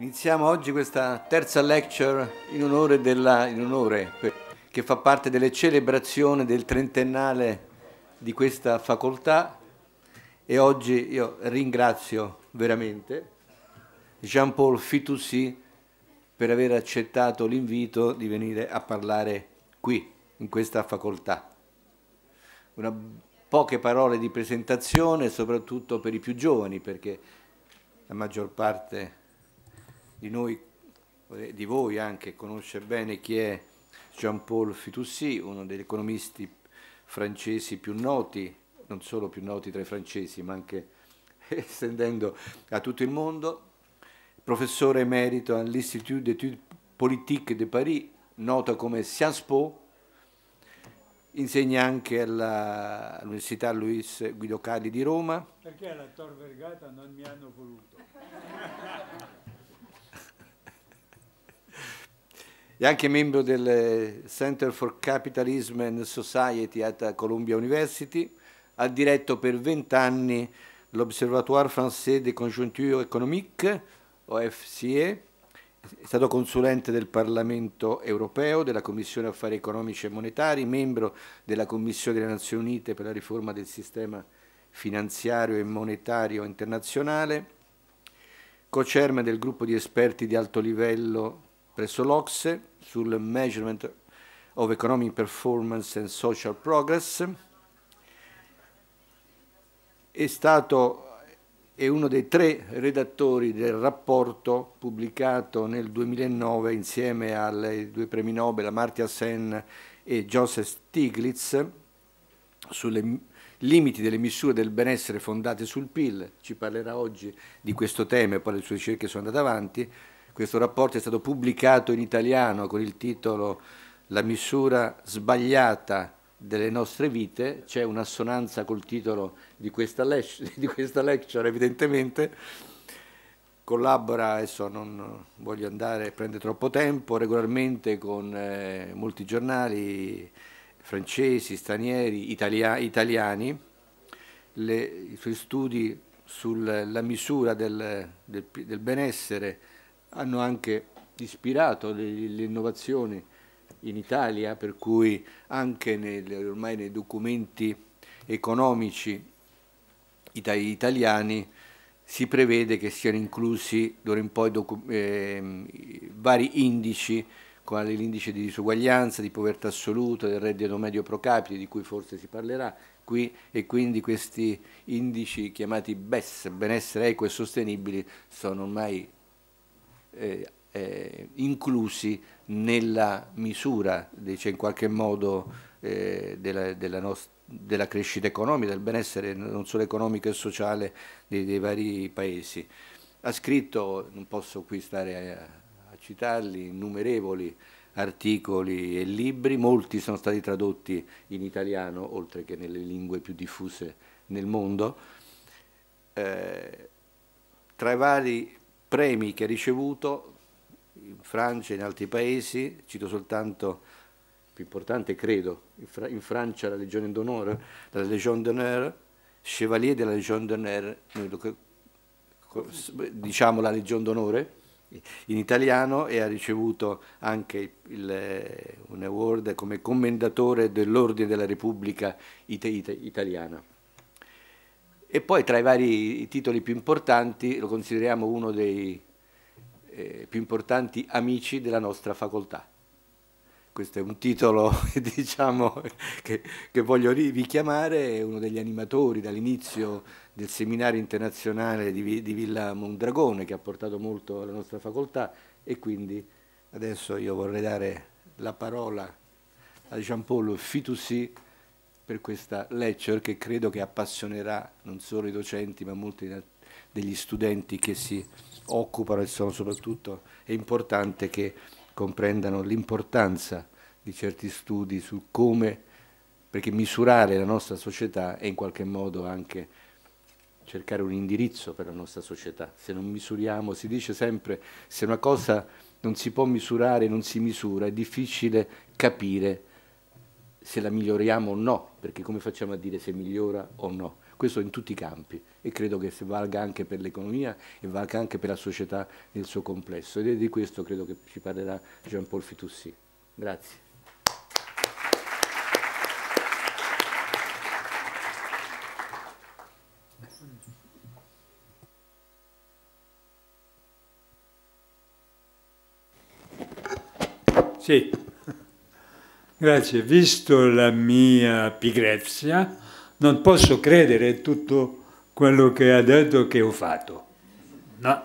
Iniziamo oggi questa terza lecture in onore, della, in onore, che fa parte delle celebrazioni del trentennale di questa facoltà e oggi io ringrazio veramente Jean-Paul Fitoussi per aver accettato l'invito di venire a parlare qui, in questa facoltà. Una, poche parole di presentazione, soprattutto per i più giovani, perché la maggior parte di noi, di voi anche, conosce bene chi è Jean-Paul Fitoussi, uno degli economisti francesi più noti, non solo più noti tra i francesi, ma anche estendendo a tutto il mondo, professore emerito all'Institut d'études politiques de Paris, noto come Sciences Po, insegna anche all'Università Luis Guido Cali di Roma. Perché alla Tor Vergata non mi hanno voluto. È anche membro del Center for Capitalism and Society at Columbia University. Ha diretto per vent'anni l'Observatoire français des conjonctures économiques, OFCE. È stato consulente del Parlamento europeo, della Commissione Affari Economici e Monetari, membro della Commissione delle Nazioni Unite per la riforma del sistema finanziario e monetario internazionale, co-chairman del gruppo di esperti di alto livello presso l'Ocse sul Measurement of Economic Performance and Social Progress. È stato è uno dei tre redattori del rapporto pubblicato nel 2009 insieme ai due premi Nobel, Amartya Sen e Joseph Stiglitz, sui limiti delle misure del benessere fondate sul PIL. Ci parlerà oggi di questo tema e poi le sue ricerche sono andate avanti. Questo rapporto è stato pubblicato in italiano con il titolo La misura sbagliata delle nostre vite, c'è un'assonanza col titolo di questa, di questa, lecture evidentemente, collabora, adesso non voglio andare, prende troppo tempo, regolarmente con eh, molti giornali francesi, stranieri, italia italiani, Le, i suoi studi sulla misura del, del, del benessere hanno anche ispirato le, le innovazioni in Italia, per cui anche nel, ormai nei documenti economici italiani si prevede che siano inclusi d'ora in poi eh, vari indici quali l'indice di disuguaglianza, di povertà assoluta, del reddito medio pro capite, di cui forse si parlerà qui, e quindi questi indici chiamati BES, benessere equo e sostenibili, sono ormai eh, eh, inclusi nella misura, dice in qualche modo, eh, della, della, nostra, della, crescita economica, del benessere non solo economico e sociale dei, dei vari paesi. Ha scritto, non posso qui stare a, a citarli, innumerevoli articoli e libri, molti sono stati tradotti in italiano, oltre che nelle lingue più diffuse nel mondo. Eh, tra i vari premi che ha ricevuto in Francia e in altri paesi, cito soltanto più importante credo, in, Francia la Legion d'Onore, la Legion d'Honneur, Chevalier della Legion d'Honneur, diciamo la Legion d'Onore, in italiano e ha ricevuto anche il, un award come commendatore dell'Ordine della Repubblica Ita Ita italiana. E poi tra i vari titoli più importanti lo consideriamo uno dei eh, più importanti amici della nostra facoltà. Questo è un titolo diciamo, che, che voglio richiamare, è uno degli animatori dall'inizio del seminario internazionale di, di Villa Mondragone che ha portato molto alla nostra facoltà e quindi adesso io vorrei dare la parola a Jean-Paul Fitussi per questa lecture che credo che appassionerà non solo i docenti ma molti degli studenti che si occupano e sono soprattutto è importante che comprendano l'importanza di certi studi su come perché misurare la nostra società è in qualche modo anche cercare un indirizzo per la nostra società. Se non misuriamo, si dice sempre se una cosa non si può misurare, non si misura, è difficile capire se la miglioriamo o no, perché come facciamo a dire se migliora o no? Questo in tutti i campi e credo che valga anche per l'economia e valga anche per la società nel suo complesso ed è di questo credo che ci parlerà jean Paul Fitussi. Grazie. Sì, Grazie, visto la mia pigrezia, non posso credere tutto quello che ha detto che ho fatto. No,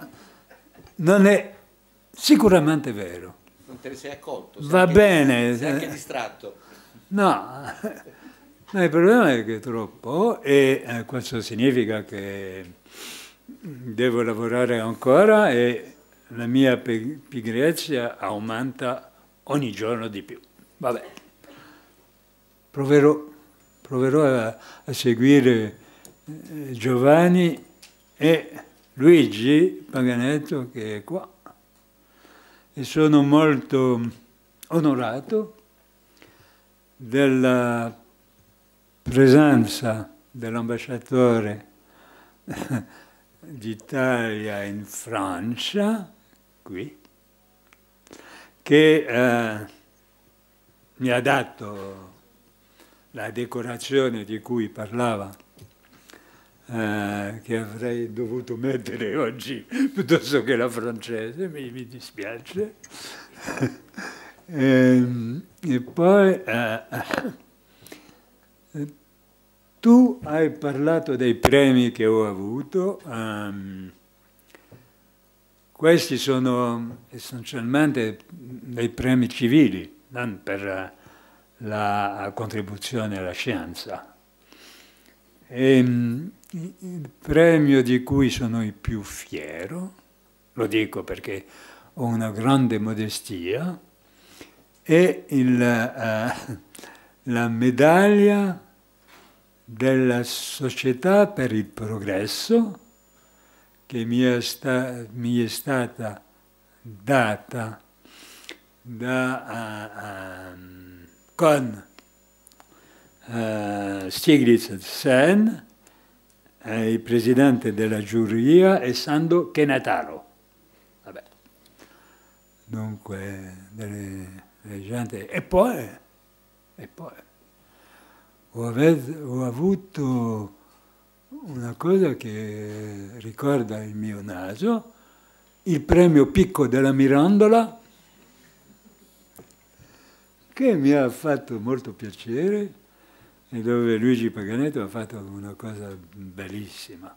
non è sicuramente vero. Non te ne sei accolto? Sei Va anche, bene. Sei anche distratto. No, no il problema è che è troppo e eh, questo significa che devo lavorare ancora e la mia pigrezia aumenta ogni giorno di più. Va bene. Proverò, proverò a, a, seguire eh, Giovanni e Luigi Paganetto che è qua e sono molto onorato della presenza dell'ambasciatore d'Italia in Francia, qui, che eh, mi ha dato la decorazione di cui parlava, eh, che avrei dovuto mettere oggi piuttosto che la francese, mi, mi dispiace. e, ehm, e, poi eh, tu hai parlato dei premi che ho avuto. Um, questi sono essenzialmente dei premi civili, non per la contribuzione alla scienza. E, ehm, il premio di cui sono il più fiero, lo dico perché ho una grande modestia, è il, eh, la medaglia della Società per il Progresso che mi è, sta, mi è stata data da... Uh, um, con eh, Stiglitz Sen, eh, il presidente della giuria, e Sando Kenataro. Vabbè. Dunque, delle, delle gente. E poi, e poi ho, avete, ho avuto una cosa che ricorda il mio naso, il premio Picco della Mirandola che mi ha fatto molto piacere e dove Luigi Paganetto ha fatto una cosa bellissima.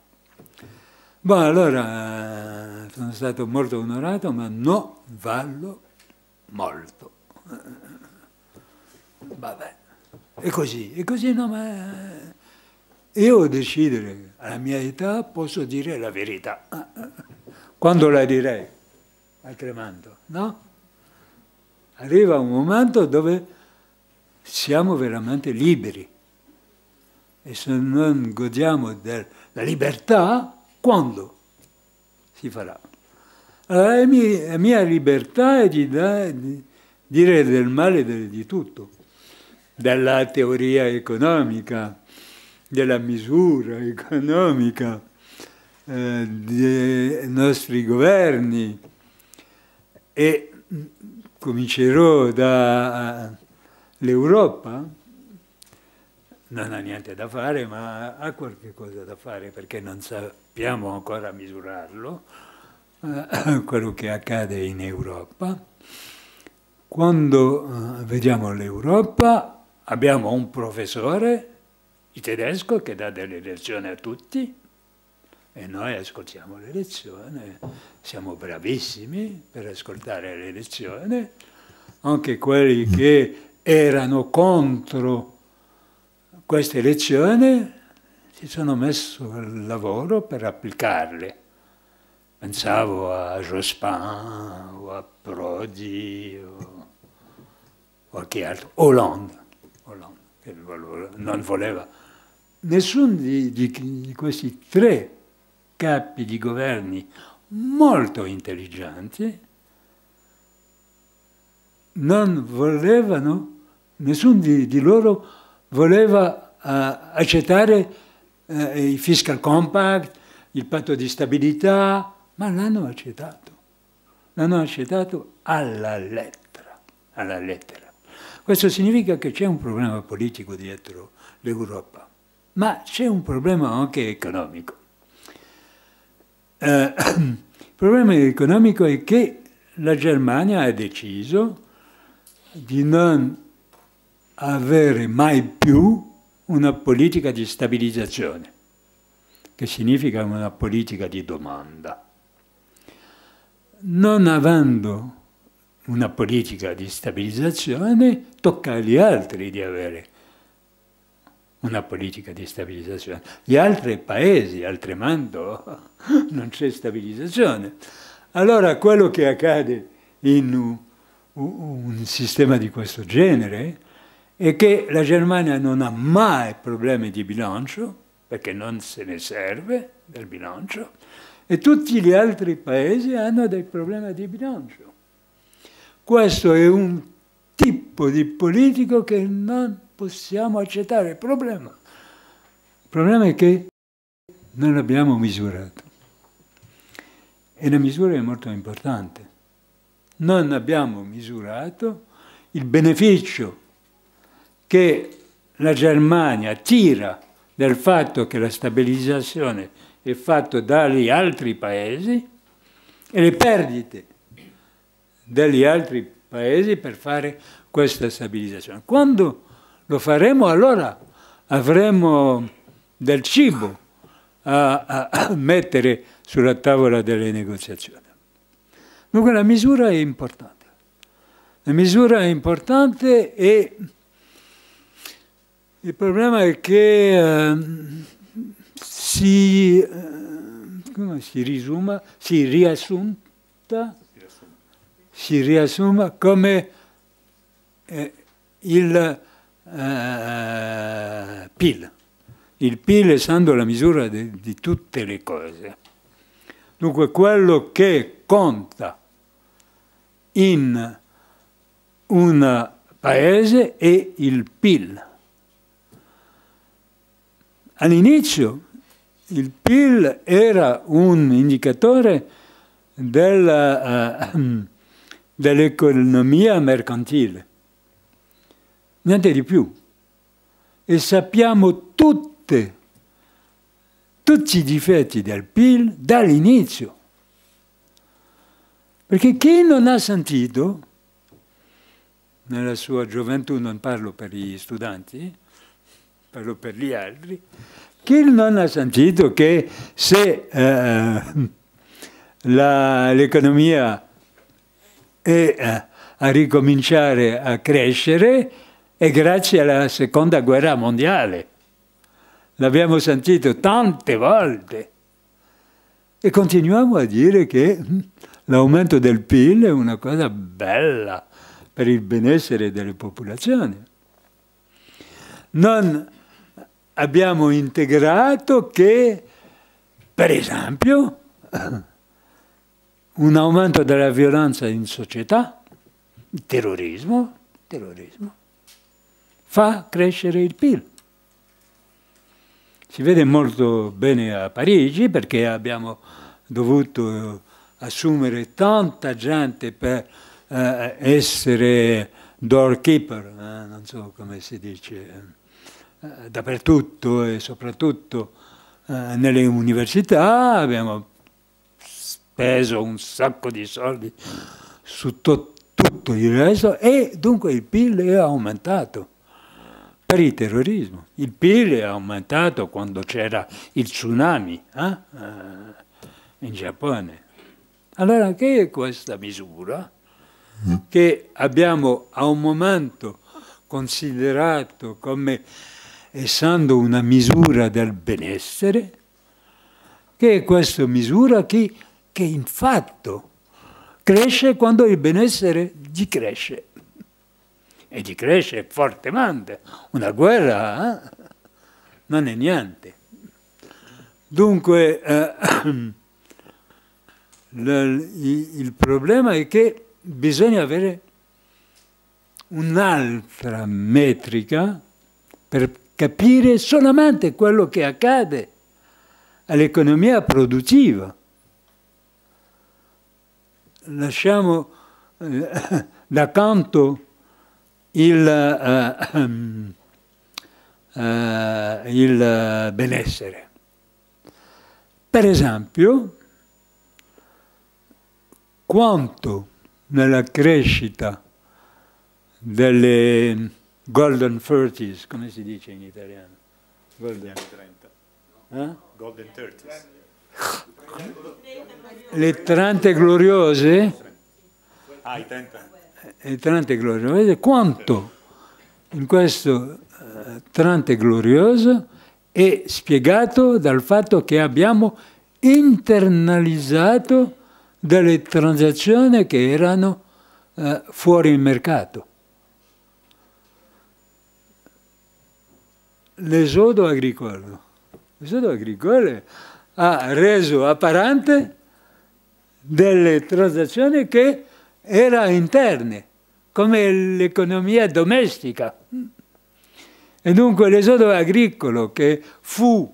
Boh, allora eh, sono stato molto onorato, ma no, vallo molto. Vabbè, è così, è così, no, ma eh, io decidere, alla mia età posso dire la verità. Quando la direi? Al cremando, no? arriva un momento dove siamo veramente liberi. E se non godiamo della libertà, quando si farà? Allora, la mia, la mia libertà è di, da, di, dire del male di, di tutto, della teoria economica, della misura economica, eh, dei nostri governi. E comincerò dall'Europa, eh, non ha niente da fare, ma ha qualche cosa da fare perché non sappiamo ancora misurarlo, eh, quello che accade in Europa. Quando eh, vediamo l'Europa abbiamo un professore, il tedesco, che dà delle lezioni a tutti, e noi ascoltiamo le lezioni, siamo bravissimi per ascoltare le lezioni, anche quelli che erano contro queste lezioni si sono messi al lavoro per applicarle. Pensavo a Jospin o a Prodi o, a chi altro, Hollande, Hollande che non voleva. Nessuno di, di, di questi tre capi di governi molto intelligenti non volevano, nessuno di, di loro voleva uh, accettare uh, eh, il fiscal compact, il patto di stabilità, ma l'hanno accettato. L'hanno accettato alla lettera, alla lettera. Questo significa che c'è un problema politico dietro l'Europa, ma c'è un problema anche economico. Eh, il problema economico è che la Germania ha deciso di non avere mai più una politica di stabilizzazione, che significa una politica di domanda. Non avendo una politica di stabilizzazione, tocca agli altri di avere una politica di stabilizzazione. Gli altri paesi, altrimenti, non c'è stabilizzazione. Allora quello che accade in un sistema di questo genere è che la Germania non ha mai problemi di bilancio, perché non se ne serve del bilancio, e tutti gli altri paesi hanno dei problemi di bilancio. Questo è un tipo di politico che non possiamo accettare. Il problema, il problema è che non l'abbiamo misurato. E la misura è molto importante. Non abbiamo misurato il beneficio che la Germania tira dal fatto che la stabilizzazione è fatta dagli altri paesi e le perdite degli altri paesi per fare questa stabilizzazione. Quando lo faremo allora avremo del cibo a, a, a mettere sulla tavola delle negoziazioni. Dunque la misura è importante. La misura è importante e il problema è che eh, si, eh, si, risuma, si riassunta si riassuma come eh, il eh, PIL. Il PIL essendo la misura di, di tutte le cose. Dunque quello che conta in un paese è il PIL. All'inizio il PIL era un indicatore del... Uh, dell'economia mercantile. Niente di più. E sappiamo tutte, tutti i difetti del PIL dall'inizio. Perché chi non ha sentito, nella sua gioventù non parlo per gli studenti, parlo per gli altri, chi non ha sentito che se eh, l'economia e a, eh, a ricominciare a crescere e grazie alla seconda guerra mondiale. L'abbiamo sentito tante volte. E continuiamo a dire che hm, l'aumento del PIL è una cosa bella per il benessere delle popolazioni. Non abbiamo integrato che, per esempio, un aumento della violenza in società, il terrorismo, terrorismo, fa crescere il PIL. Si vede molto bene a Parigi perché abbiamo dovuto eh, assumere tanta gente per eh, essere doorkeeper, eh, non so come si dice, eh, dappertutto e soprattutto eh, nelle università abbiamo speso un sacco di soldi su to- tutto il resto e dunque il PIL è aumentato per il terrorismo. Il PIL è aumentato quando c'era il tsunami eh? eh in Giappone. Allora che è questa misura mm. che abbiamo a un momento considerato come essendo una misura del benessere, che è questa misura che che infatto cresce quando il benessere cresce. E cresce fortemente. Una guerra eh? non è niente. Dunque, eh, il problema è che bisogna avere un'altra metrica per capire solamente quello che accade all'economia produttiva lasciamo eh, da canto il, eh, eh, il benessere. Per esempio, quanto nella crescita delle golden 30s, come si dice in italiano? Golden 30. Eh? Golden 30s. Le trante gloriose? Ah, Le trante gloriose. Vedete quanto in questo eh, trante glorioso è spiegato dal fatto che abbiamo internalizzato delle transazioni che erano eh, fuori il mercato. L'esodo agricolo. L'esodo agricolo ha reso apparente delle transazioni che erano interne, come l'economia domestica. E dunque l'esodo agricolo, che fu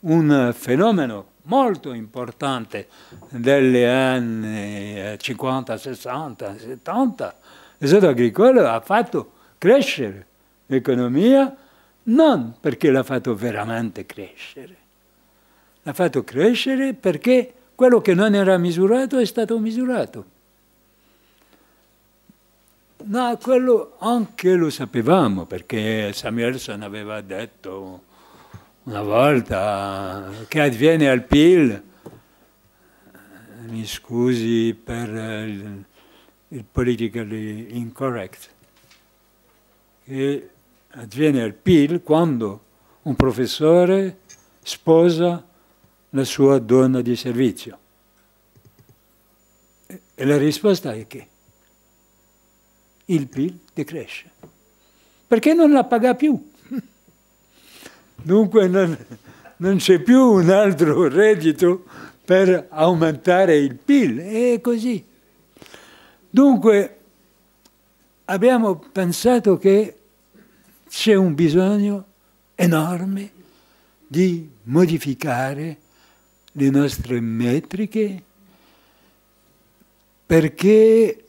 un fenomeno molto importante degli anni 50, 60, 70, l'esodo agricolo ha fatto crescere l'economia non perché l'ha fatto veramente crescere, l'ha fatto crescere perché quello che non era misurato è stato misurato. Ma no, quello anche lo sapevamo, perché Samuelson aveva detto una volta che avviene al PIL, mi scusi per il, il politically incorrect, che avviene al PIL quando un professore sposa la sua donna di servizio? E la risposta è che il PIL decresce, perché non la paga più. Dunque non, non c'è più un altro reddito per aumentare il PIL, è così. Dunque abbiamo pensato che c'è un bisogno enorme di modificare le nostre metriche perché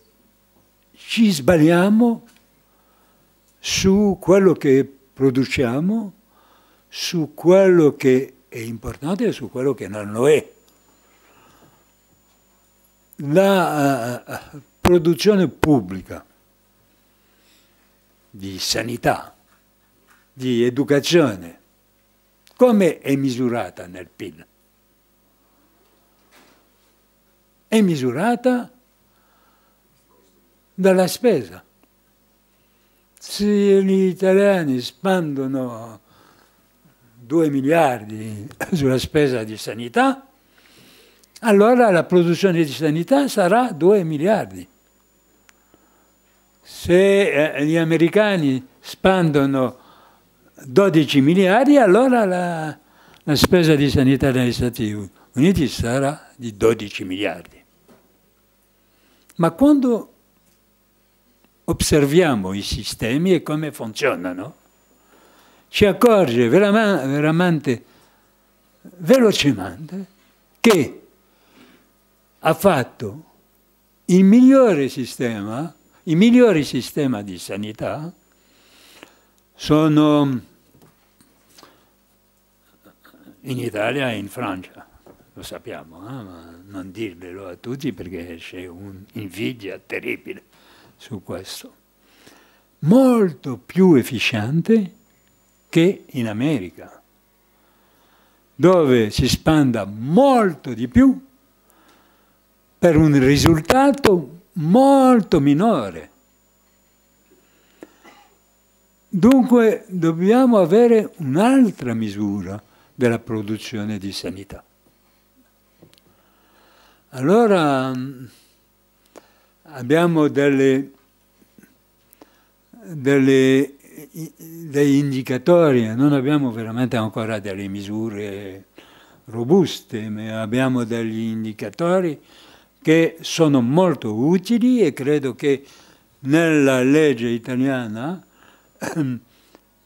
ci sbagliamo su quello che produciamo, su quello che è importante e su quello che non lo è. La uh, produzione pubblica di sanità, di educazione, come è misurata nel PIL? è misurata dalla spesa. Se gli italiani spandono 2 miliardi sulla spesa di sanità, allora la produzione di sanità sarà 2 miliardi. Se eh, gli americani spandono 12 miliardi, allora la, la spesa di sanità degli Stati Uniti sarà di 12 miliardi. Ma quando osserviamo i sistemi e come funzionano, ci accorge veramente, veramente velocemente che ha fatto il migliore sistema, il migliore sistema di sanità sono in Italia e in Francia, lo sappiamo, eh? non dirvelo a tutti perché c'è un'invidia terribile su questo. Molto più efficiente che in America, dove si spanda molto di più per un risultato molto minore. Dunque dobbiamo avere un'altra misura della produzione di sanità. Allora abbiamo delle, delle, degli indicatori, eh, non abbiamo veramente ancora delle misure robuste, ma abbiamo degli indicatori che sono molto utili e credo che nella legge italiana ehm,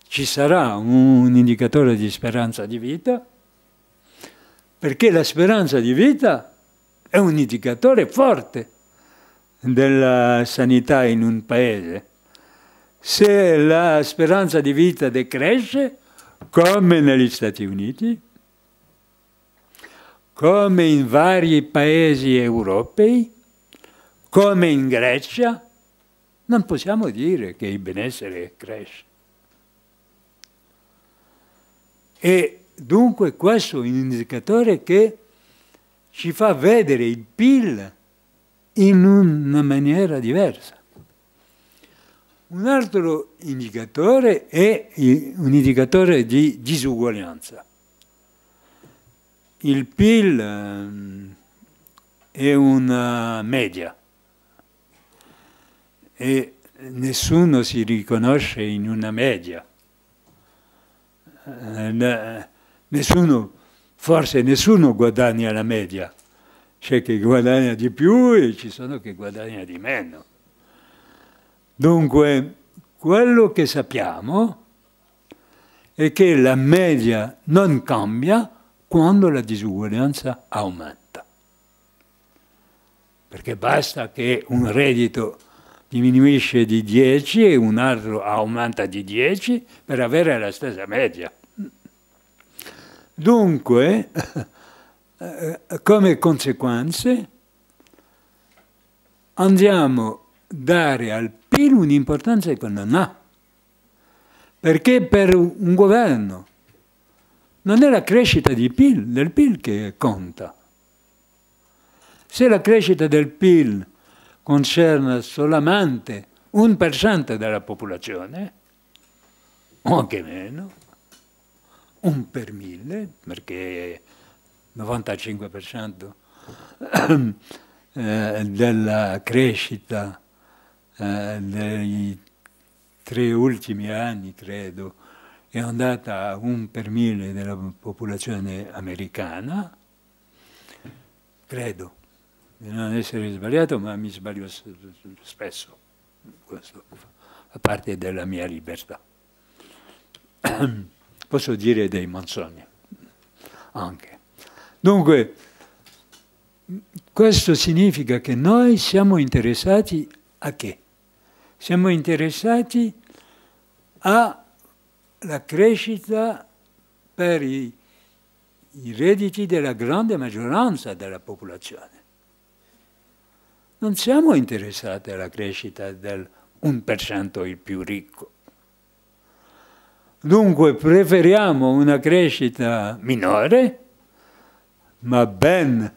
ci sarà un indicatore di speranza di vita, perché la speranza di vita è un indicatore forte della sanità in un paese. Se la speranza di vita decresce, come negli Stati Uniti, come in vari paesi europei, come in Grecia, non possiamo dire che il benessere cresce. E dunque questo è un indicatore che ci fa vedere il PIL in una maniera diversa. Un altro indicatore è un indicatore di disuguaglianza. Il PIL ehm, è una media e nessuno si riconosce in una media. Eh, nessuno forse nessuno guadagna la media, c'è chi guadagna di più e ci sono chi guadagna di meno. Dunque, quello che sappiamo è che la media non cambia quando la disuguaglianza aumenta. Perché basta che un reddito diminuisce di 10 e un altro aumenta di 10 per avere la stessa media. Dunque, eh, come conseguenze, andiamo a dare al PIL un'importanza che non ha. Perché per un governo non è la crescita PIL, del PIL che conta. Se la crescita del PIL concerne solamente un per cento della popolazione, o anche meno, un per mille, perché il 95% eh, della crescita eh, dei tre ultimi anni, credo, è andata a un per mille della popolazione americana, credo di non essere sbagliato, ma mi sbaglio spesso, questo fa parte della mia libertà. posso dire dei menzogni anche. Dunque, questo significa che noi siamo interessati a che? Siamo interessati alla crescita per i, i redditi della grande maggioranza della popolazione. Non siamo interessati alla crescita del 1% il più ricco. Dunque preferiamo una crescita minore, ma ben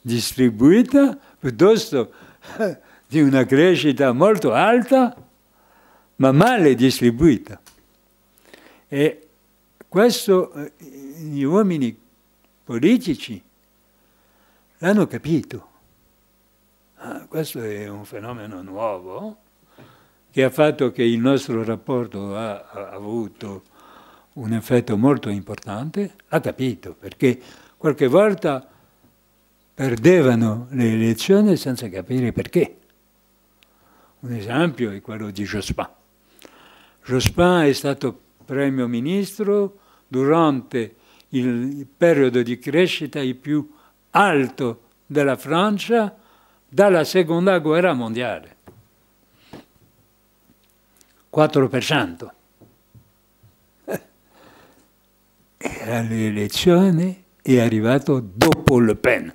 distribuita, piuttosto eh, di una crescita molto alta, ma male distribuita. E questo eh, gli uomini politici l'hanno capito. Ah, questo è un fenomeno nuovo che ha fatto che il nostro rapporto ha, ha avuto un effetto molto importante, ha capito, perché qualche volta perdevano le elezioni senza capire perché. Un esempio è quello di Jospin. Jospin è stato premio ministro durante il periodo di crescita il più alto della Francia dalla seconda guerra mondiale. 4%. E alle elezioni è arrivato dopo Le Pen.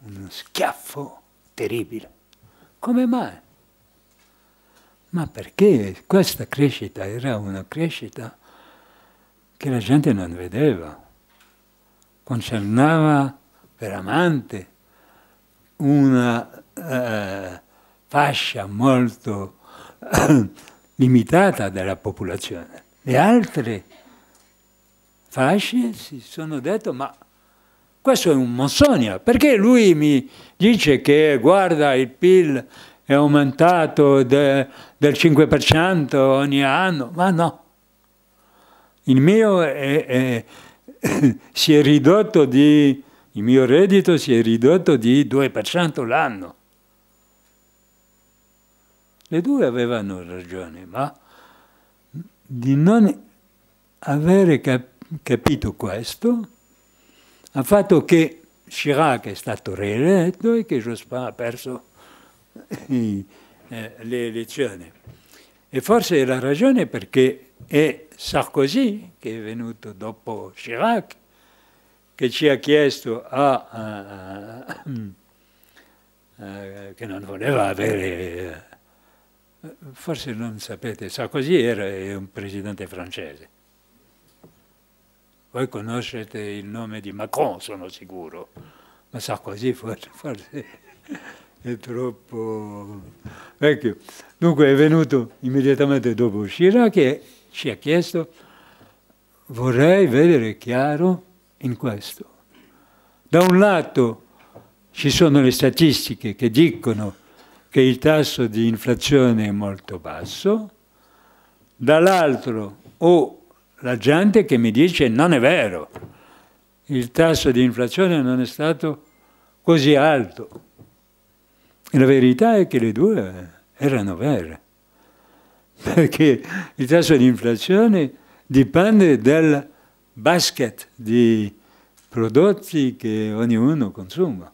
Uno schiaffo terribile. Come mai? Ma perché questa crescita era una crescita che la gente non vedeva. Concernava veramente una eh, fascia molto limitata della popolazione. Le altre fasce si sono detto ma questo è un Monsonia, perché lui mi dice che guarda il PIL è aumentato de, del 5% ogni anno, ma no, il mio, è, è, è, di, il mio reddito si è ridotto di 2% l'anno. Le due avevano ragione, ma di non avere capito questo ha fatto che Chirac è stato rieletto e che Jospin ha perso eh, i, eh, le elezioni. E forse è la ragione perché è Sarkozy, che è venuto dopo Chirac, che ci ha chiesto a, a, a, che non voleva avere eh, Forse non sapete, Sarkozy era un presidente francese. Voi conoscete il nome di Macron, sono sicuro, ma Sarkozy forse, forse è troppo vecchio. Dunque è venuto immediatamente dopo Chirac e ci ha chiesto vorrei vedere chiaro in questo. Da un lato ci sono le statistiche che dicono che il tasso di inflazione è molto basso, dall'altro ho la gente che mi dice non è vero, il tasso di inflazione non è stato così alto. E la verità è che le due erano vere, perché il tasso di inflazione dipende dal basket di prodotti che ognuno consuma.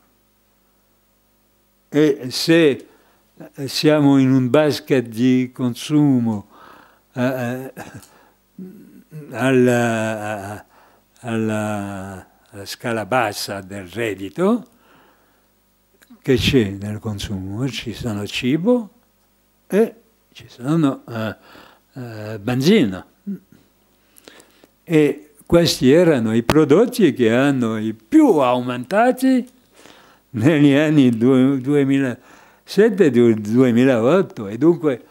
E se eh, siamo in un basket di consumo eh, eh, alla, alla, scala bassa del reddito, che c'è nel consumo? Ci sono cibo e ci sono eh, eh, benzina. E questi erano i prodotti che hanno i più aumentati negli anni 2000. 7 del 2008 e dunque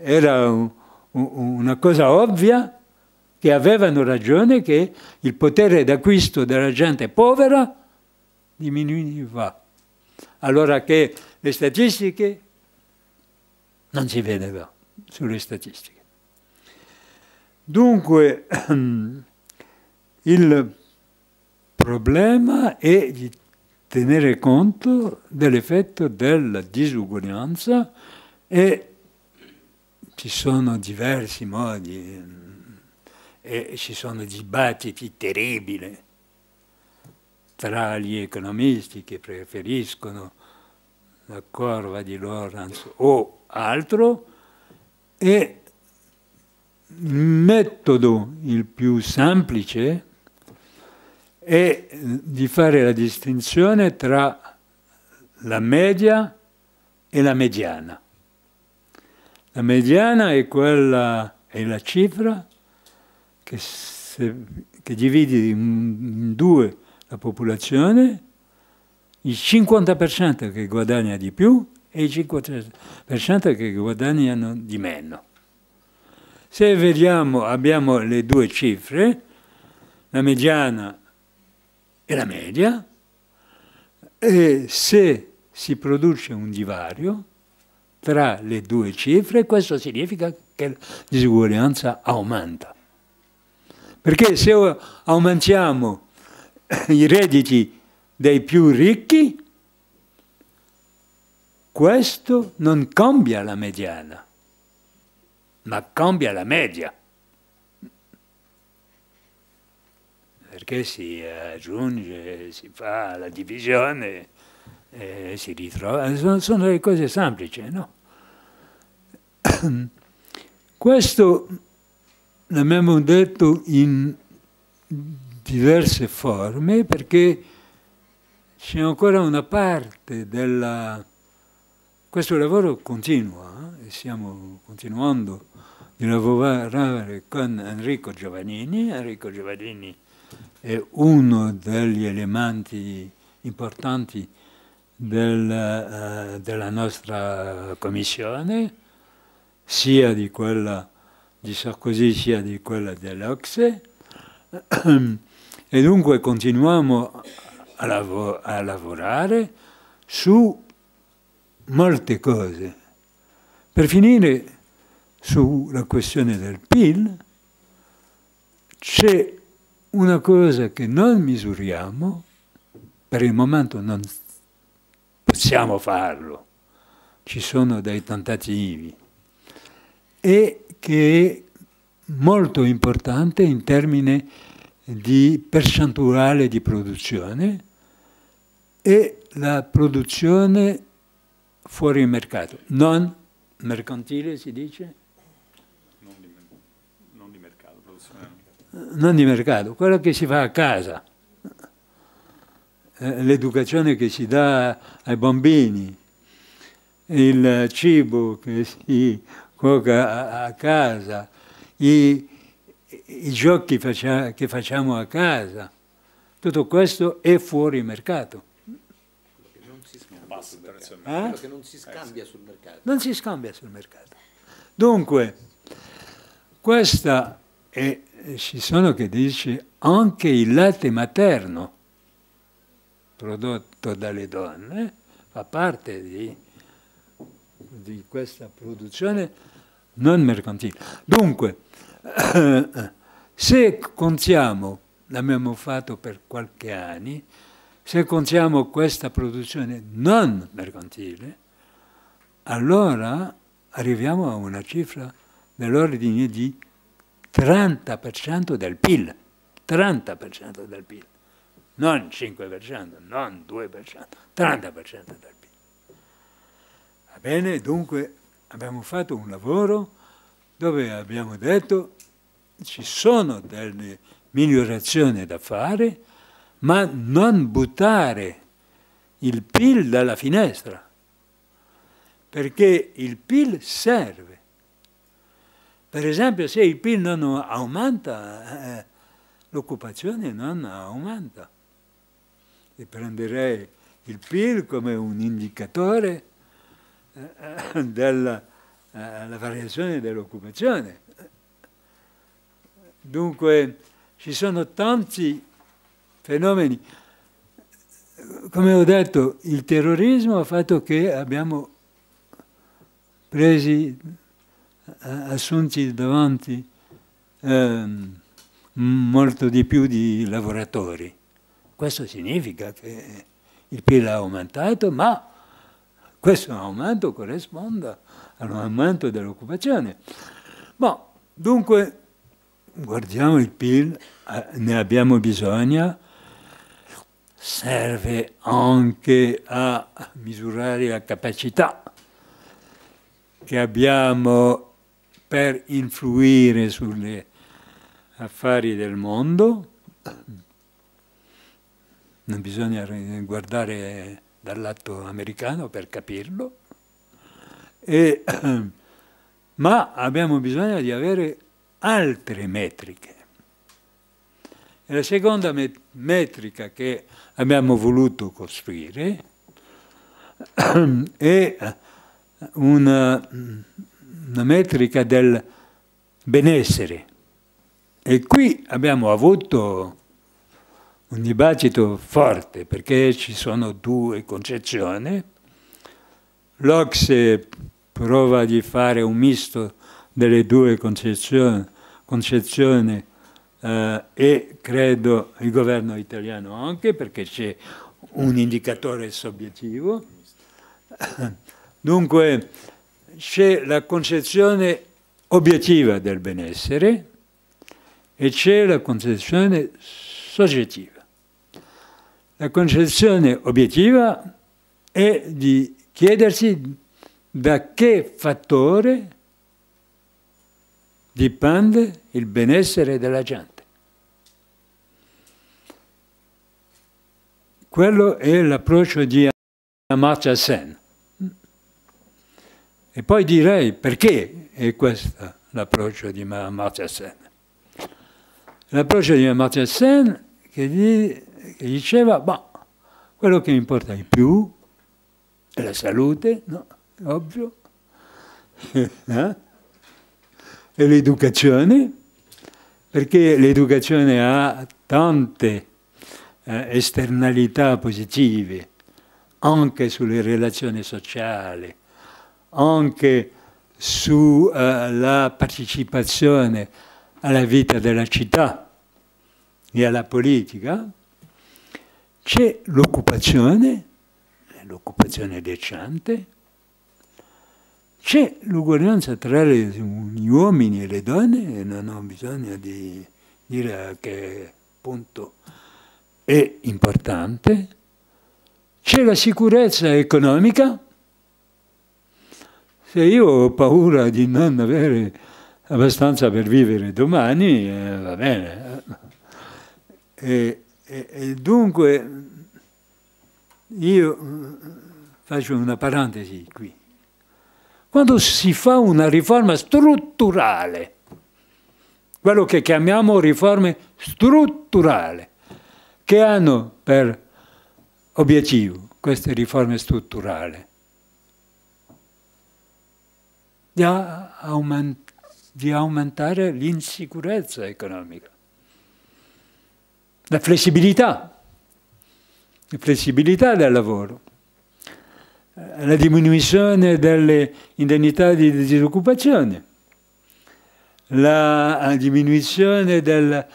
era un, un, una cosa ovvia che avevano ragione che il potere d'acquisto della gente povera diminuiva. Allora che le statistiche non si vedeva sulle statistiche. Dunque il problema è di tenere conto dell'effetto della disuguaglianza e ci sono diversi modi e ci sono dibattiti terribili tra gli economisti che preferiscono la curva di Lawrence o altro e il metodo il più semplice e di fare la distinzione tra la media e la mediana. La mediana è quella, è la cifra che, se, che divide in due la popolazione, il 50% che guadagna di più e il 50% che guadagnano di meno. Se vediamo, abbiamo le due cifre, la mediana è la media e se si produce un divario tra le due cifre, questo significa che la disuguaglianza aumenta. Perché se aumentiamo i redditi dei più ricchi, questo non cambia la mediana, ma cambia la media. perché si aggiunge, si fa la divisione, e si ritrova, sono, sono le cose semplici, no? Questo l'abbiamo detto in diverse forme perché c'è ancora una parte della... Questo lavoro continua eh? e stiamo continuando di lavorare con Enrico Giovannini. Enrico Giovannini è uno degli elementi importanti del, uh, della nostra commissione, sia di quella di Sarkozy sia di quella dell'Ocse, e dunque continuiamo a, lav a lavorare su molte cose. Per finire sulla questione del PIL, c'è una cosa che non misuriamo, per il momento non possiamo farlo, ci sono dei tentativi, e che è molto importante in termini di percentuale di produzione e la produzione fuori mercato, non mercantile si dice, non di mercato, quello che si fa a casa, eh, l'educazione che si dà ai bambini, il cibo che si cuoca a casa, i, i giochi faccia, che facciamo a casa, tutto questo è fuori mercato. Quello eh? che Non, si scambia sul mercato. non si scambia sul mercato. Dunque, questa e eh, ci sono che dice anche il latte materno prodotto dalle donne fa parte di, di questa produzione non mercantile. Dunque, se contiamo, l'abbiamo fatto per qualche anno, se contiamo questa produzione non mercantile, allora arriviamo a una cifra dell'ordine di 30% del PIL, 30% del PIL, non 5%, non 2%, 30% del PIL. Va bene, dunque abbiamo fatto un lavoro dove abbiamo detto ci sono delle migliorazioni da fare, ma non buttare il PIL dalla finestra, perché il PIL serve per esempio se il PIL non aumenta, eh, l'occupazione non aumenta. E prenderei il PIL come un indicatore eh, della eh, variazione dell'occupazione. Dunque ci sono tanti fenomeni. Come ho detto, il terrorismo ha fatto che abbiamo presi assunti davanti eh, molto di più di lavoratori. Questo significa che il PIL è aumentato, ma questo aumento corrisponde all'aumento dell'occupazione. Ma dunque guardiamo il PIL, ne abbiamo bisogno, serve anche a misurare la capacità che abbiamo per influire sugli affari del mondo, non bisogna guardare dal lato americano per capirlo, e, ma abbiamo bisogno di avere altre metriche. E la seconda metrica che abbiamo voluto costruire è una una metrica del benessere. E qui abbiamo avuto un dibattito forte perché ci sono due concezioni. L'Ocse prova di fare un misto delle due concezioni, concezioni eh, e credo il governo italiano anche perché c'è un indicatore soggettivo. Dunque c'è la concezione obiettiva del benessere e c'è la concezione soggettiva. La concezione obiettiva è di chiedersi da che fattore dipende il benessere della gente. Quello è l'approccio di Amartya Sen. E poi direi perché è questo l'approccio di Amartya Sen. L'approccio di Amartya Sen che, che, diceva, ma quello che importa di più è la salute, no? ovvio, eh? e l'educazione, perché l'educazione ha tante eh, esternalità positive, anche sulle relazioni sociali, anche sulla eh, partecipazione alla vita della città e alla politica, c'è l'occupazione, l'occupazione decente, c'è l'uguaglianza tra gli uomini e le donne, e non ho bisogno di dire che punto è importante, c'è la sicurezza economica, se io ho paura di non avere abbastanza per vivere domani, eh, va bene. E, e, e dunque io faccio una parentesi qui. Quando si fa una riforma strutturale, quello che chiamiamo riforme strutturali, che hanno per obiettivo queste riforme strutturali? di, aument di aumentare l'insicurezza economica. La flessibilità, la flessibilità del lavoro, la diminuzione delle indennità di disoccupazione, la diminuzione del,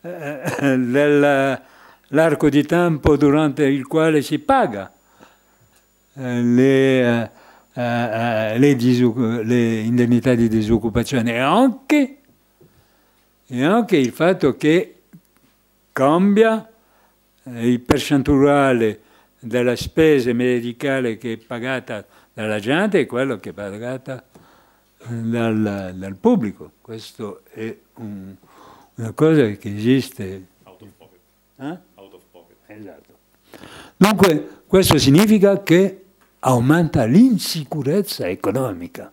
eh, dell'arco di tempo durante il quale si paga, eh, le, eh, eh, eh, le, le, indennità di disoccupazione e anche, e anche il fatto che cambia eh, il percentuale della spesa medicale che è pagata dalla gente e quello che è pagata dal, dal pubblico. Questo è un, una cosa che esiste. Out of pocket. Eh? Out of pocket. Esatto. Dunque, questo significa che aumenta l'insicurezza economica.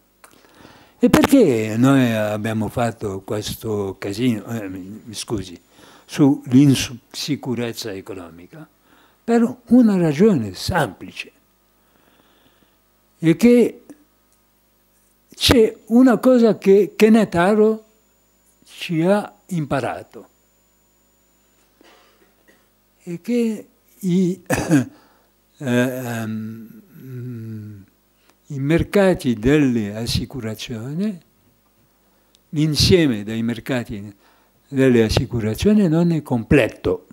E perché noi abbiamo fatto questo casino, eh, mi scusi, sull'insicurezza economica? Per una ragione semplice, è che c'è una cosa che Kenetaro ci ha imparato, è che i, eh, um, Mm, i mercati delle assicurazioni, l'insieme dei mercati delle assicurazioni non è completo.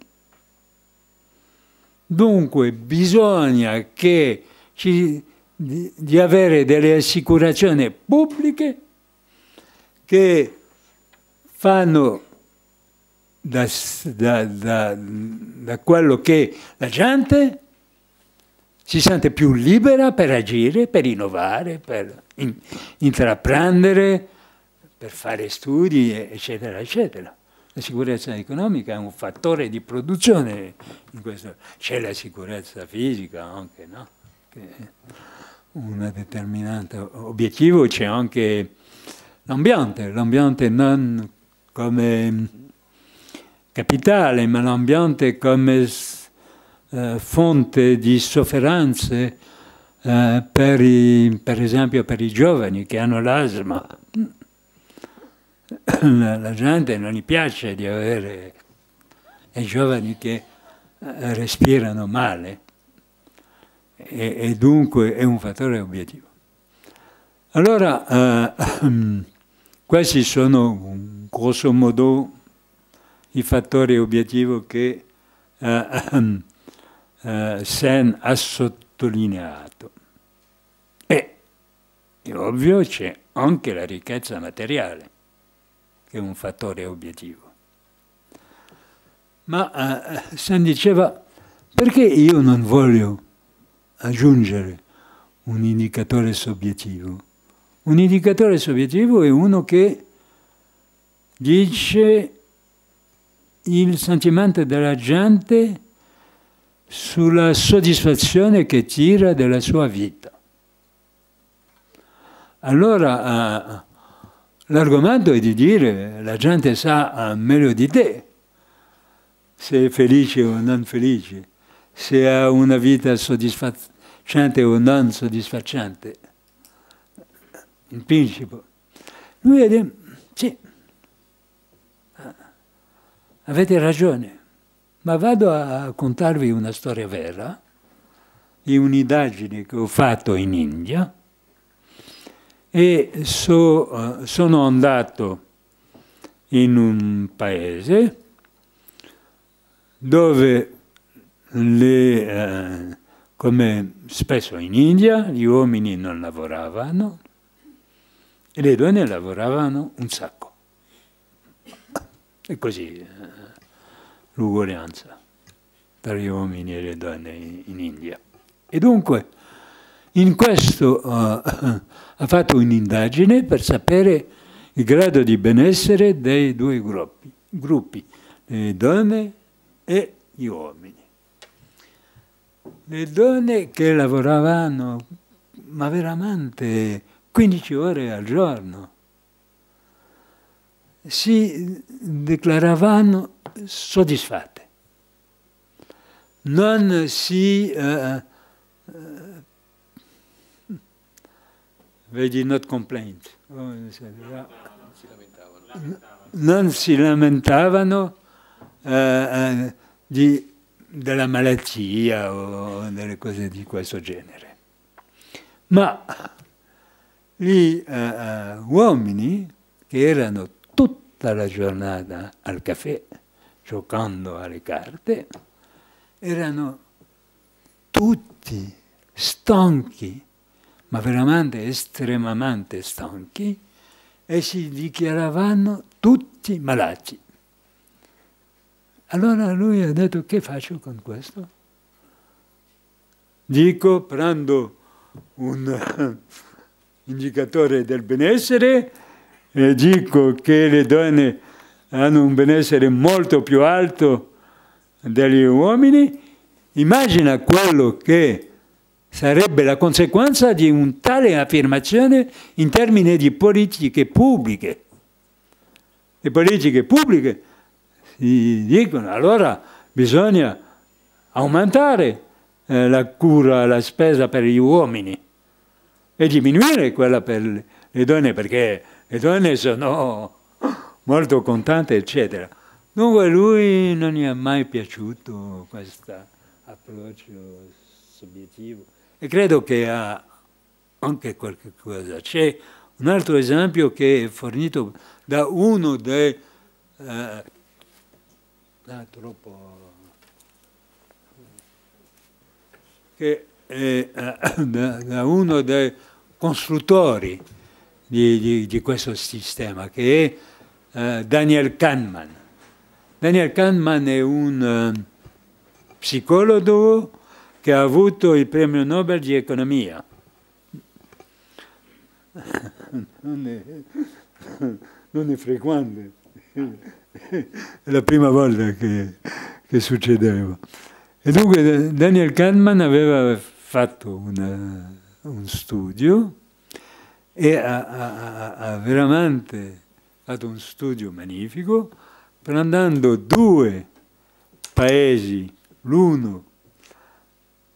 Dunque bisogna che ci, di, di avere delle assicurazioni pubbliche che fanno da, da, da, da quello che la gente si sente più libera per agire, per innovare, per in, intraprendere, per fare studi, eccetera, eccetera. La sicurezza economica è un fattore di produzione in questo. C'è la sicurezza fisica anche, no? un determinato obiettivo c'è anche l'ambiente, l'ambiente non come capitale, ma l'ambiente come eh, fonte di sofferenze eh, per, i, per, esempio per i giovani che hanno l'asma. La gente non gli piace di avere i giovani che eh, respirano male e, e dunque è un fattore obiettivo. Allora, eh, questi sono grosso modo i fattori obiettivi che eh, eh, Sen ha sottolineato. E è ovvio c'è anche la ricchezza materiale, che è un fattore obiettivo. Ma eh, eh Sen diceva, perché io non voglio aggiungere un indicatore soggettivo? Un indicatore soggettivo è uno che dice il sentimento della gente sulla soddisfazione che tira dalla sua vita. Allora eh, l'argomento è di dire la gente sa eh, meglio di te se è felice o non felice, se ha una vita soddisfacente o non soddisfacente. In principe. Lui ha detto, sì, ah, avete ragione. Ma vado a contarvi una storia vera di un'indagine che ho fatto in India e so, eh, sono andato in un paese dove le, eh, come spesso in India gli uomini non lavoravano e le donne lavoravano un sacco. E così eh, l'uguaglianza tra gli uomini e le donne in, in India. E dunque, in questo uh, ha fatto un'indagine per sapere il grado di benessere dei due gruppi, gruppi le donne e gli uomini. Le donne che lavoravano, ma veramente 15 ore al giorno, si declaravano soddisfatte. Non si... Eh, eh, eh, vedi, not complaint. Non si lamentavano. Non eh, eh, di, della malattia o delle cose di questo genere. Ma gli eh, uomini che erano tutta la giornata al caffè, giocando alle carte, erano tutti stanchi, ma veramente estremamente stanchi, e si dichiaravano tutti malati. Allora lui ha detto che faccio con questo? Dico, prendo un indicatore del benessere e dico che le donne hanno un benessere molto più alto degli uomini, immagina quello che sarebbe la conseguenza di un tale affermazione in termini di politiche pubbliche. Le politiche pubbliche si dicono allora bisogna aumentare eh, la cura, la spesa per gli uomini e diminuire quella per le donne perché le donne sono molto contante, eccetera. Dunque lui non gli è mai piaciuto questo approccio subiettivo e credo che ha anche qualche cosa. C'è un altro esempio che è fornito da uno dei... Eh, ah, troppo... che è eh, da, da, uno dei costruttori di, di, di questo sistema, che è eh, Daniel Kahneman. Daniel Kahneman è un eh, psicologo che ha avuto il premio Nobel di economia. non, è, non è frequente, è la prima volta che, che succedeva. E dunque eh, Daniel Kahneman aveva fatto una, un studio e ha, ha, ha veramente ad un studio magnifico, prendendo due paesi, l'uno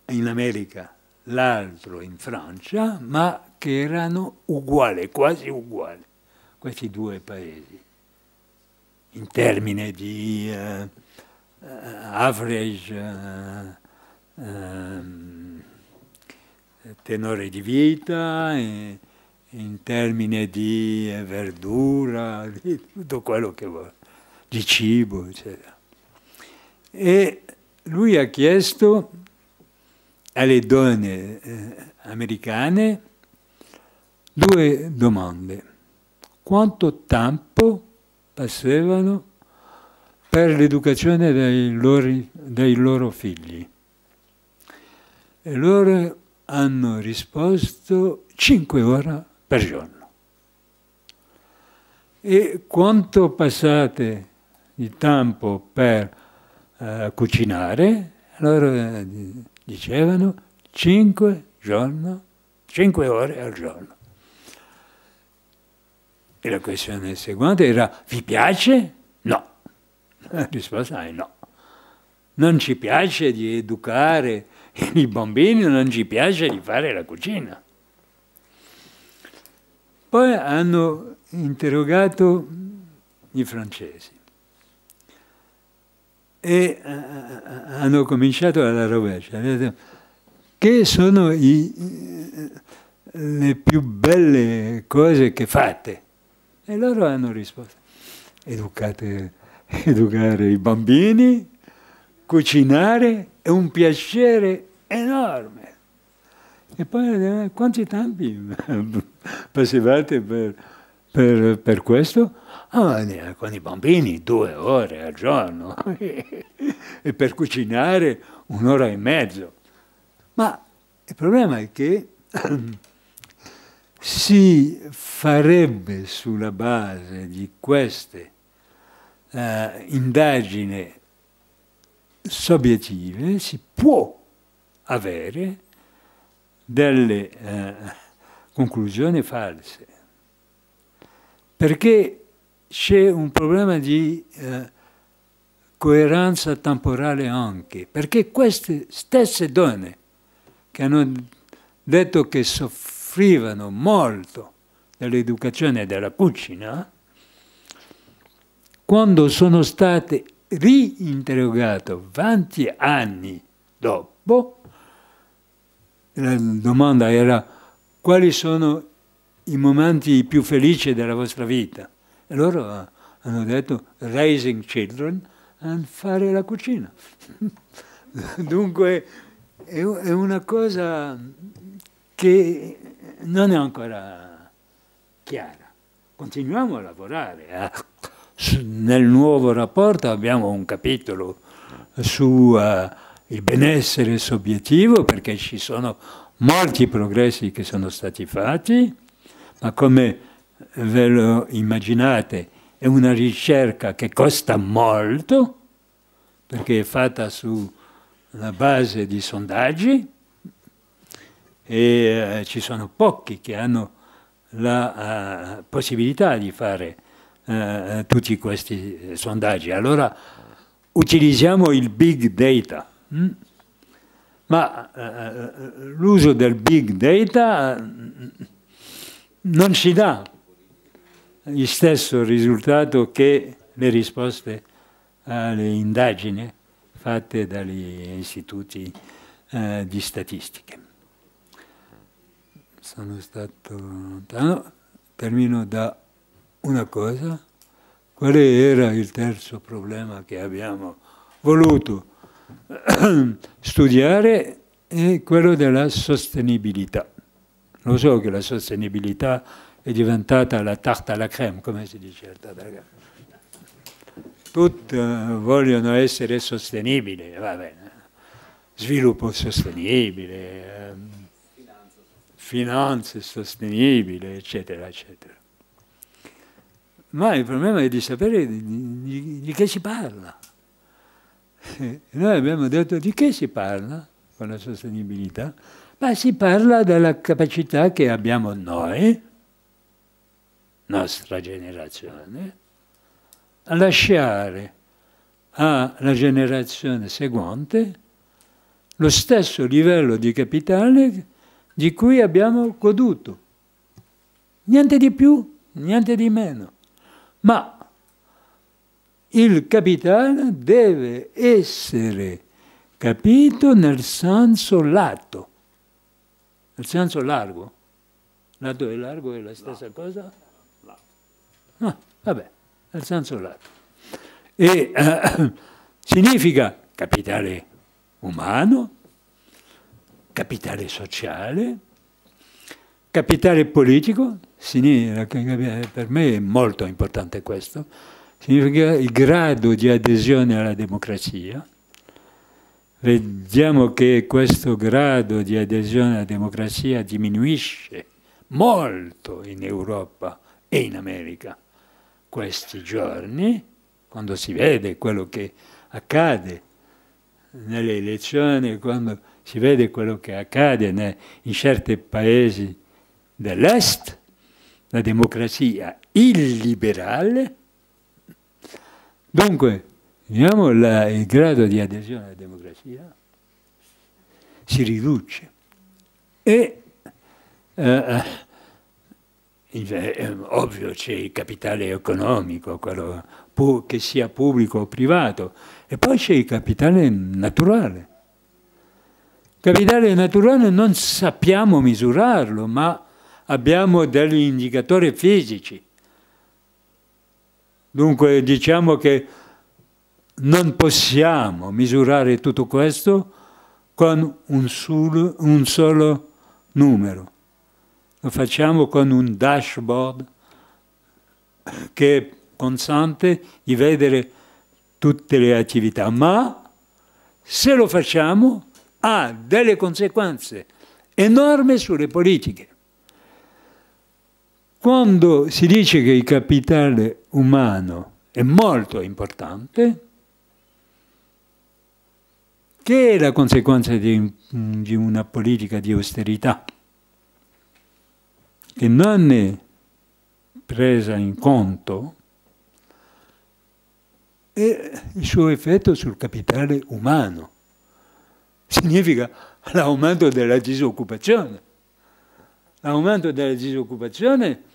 in America, l'altro in Francia, ma che erano uguali, quasi uguali, questi due paesi, in termini di uh, uh, average uh, um, tenore di vita. E, in termini di eh, verdura, di tutto quello che vuole, di cibo, eccetera. E lui ha chiesto alle donne eh, americane due domande. Quanto tempo passavano per l'educazione dei loro, dei loro figli? E loro hanno risposto 5 ore per giorno. E quanto passate di tempo per eh, cucinare? Allora dicevano 5 giorni, 5 ore al giorno. E la questione seguente era, vi piace? No. La risposta è no. Non ci piace di educare i bambini, non ci piace di fare la cucina. Poi hanno interrogato i francesi e eh, eh, hanno cominciato alla rovescia. Che sono i, le più belle cose che fate? E loro hanno risposto, educate, educare i bambini, cucinare è un piacere enorme. E poi eh, quanti tempi passavate per, per, per, questo? Ah, con i bambini due ore al giorno e per cucinare un'ora e mezzo. Ma il problema è che si farebbe sulla base di queste eh, indagini soggettive, si può avere delle eh, conclusioni false, perché c'è un problema di eh, coerenza temporale anche, perché queste stesse donne che hanno detto che soffrivano molto dell'educazione e della cucina, quando sono state riinterrogate 20 anni dopo, la domanda era quali sono i momenti più felici della vostra vita? E loro hanno detto raising children and fare la cucina. Dunque è una cosa che non è ancora chiara. Continuiamo a lavorare. Eh. Nel nuovo rapporto abbiamo un capitolo su... Uh, il benessere soggettivo perché ci sono molti progressi che sono stati fatti, ma come ve lo immaginate è una ricerca che costa molto perché è fatta sulla base di sondaggi e eh, ci sono pochi che hanno la eh, possibilità di fare eh, tutti questi eh, sondaggi. Allora utilizziamo il big data Mm. Ma eh, eh, l'uso del big data mm, non ci dà lo stesso risultato che le risposte alle indagini fatte dagli istituti eh, di statistiche. Sono stato lontano, termino da una cosa, qual era il terzo problema che abbiamo voluto studiare è quello della sostenibilità. Lo so che la sostenibilità è diventata la tarta alla creme, come si dice la tarta alla creme. Tutti eh, vogliono essere sostenibili, va bene. Sviluppo sostenibile, finanza, ehm, finanza sostenibile, eccetera, eccetera. Ma il problema è di sapere di, di, di che si parla. Sì. Noi abbiamo detto di che si parla con la sostenibilità? Ma si parla della capacità che abbiamo noi, nostra generazione, a lasciare alla generazione seguente lo stesso livello di capitale di cui abbiamo goduto. Niente di più, niente di meno. Ma il capitale deve essere capito nel senso lato, nel senso largo. Lato e largo è la stessa lato. cosa? Lato. Ah, vabbè, nel senso lato. E eh, significa capitale umano, capitale sociale, capitale politico, per me è molto importante questo, significa il grado di adesione alla democrazia. Vediamo che questo grado di adesione alla democrazia diminuisce molto in Europa e in America questi giorni, quando si vede quello che accade nelle elezioni, quando si vede quello che accade in certi paesi dell'Est, la democrazia illiberale Dunque, diciamo, la, il grado di adesione alla democrazia si riduce e eh, eh è ovvio c'è il capitale economico, quello che sia pubblico o privato, e poi c'è il capitale naturale. Capitale naturale non sappiamo misurarlo, ma abbiamo degli indicatori fisici Dunque diciamo che non possiamo misurare tutto questo con un solo, un solo numero. Lo facciamo con un dashboard che consente di vedere tutte le attività, ma se lo facciamo ha delle conseguenze enormi sulle politiche. Quando si dice che il capitale umano è molto importante, che è la conseguenza di, di una politica di austerità che non è presa in conto e il suo effetto sul capitale umano. Significa l'aumento della disoccupazione. L'aumento della disoccupazione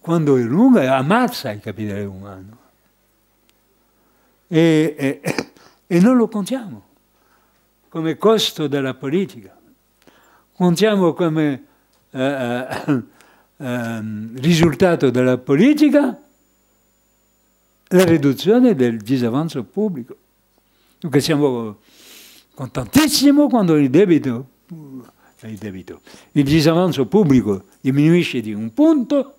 quando è lunga ammazza il capitale umano. E, e, e non lo contiamo come costo della politica, contiamo come eh, eh, ehm, risultato della politica la riduzione del disavanzo pubblico. Dunque siamo contentissimi quando il debito, il debito, il disavanzo pubblico diminuisce di un punto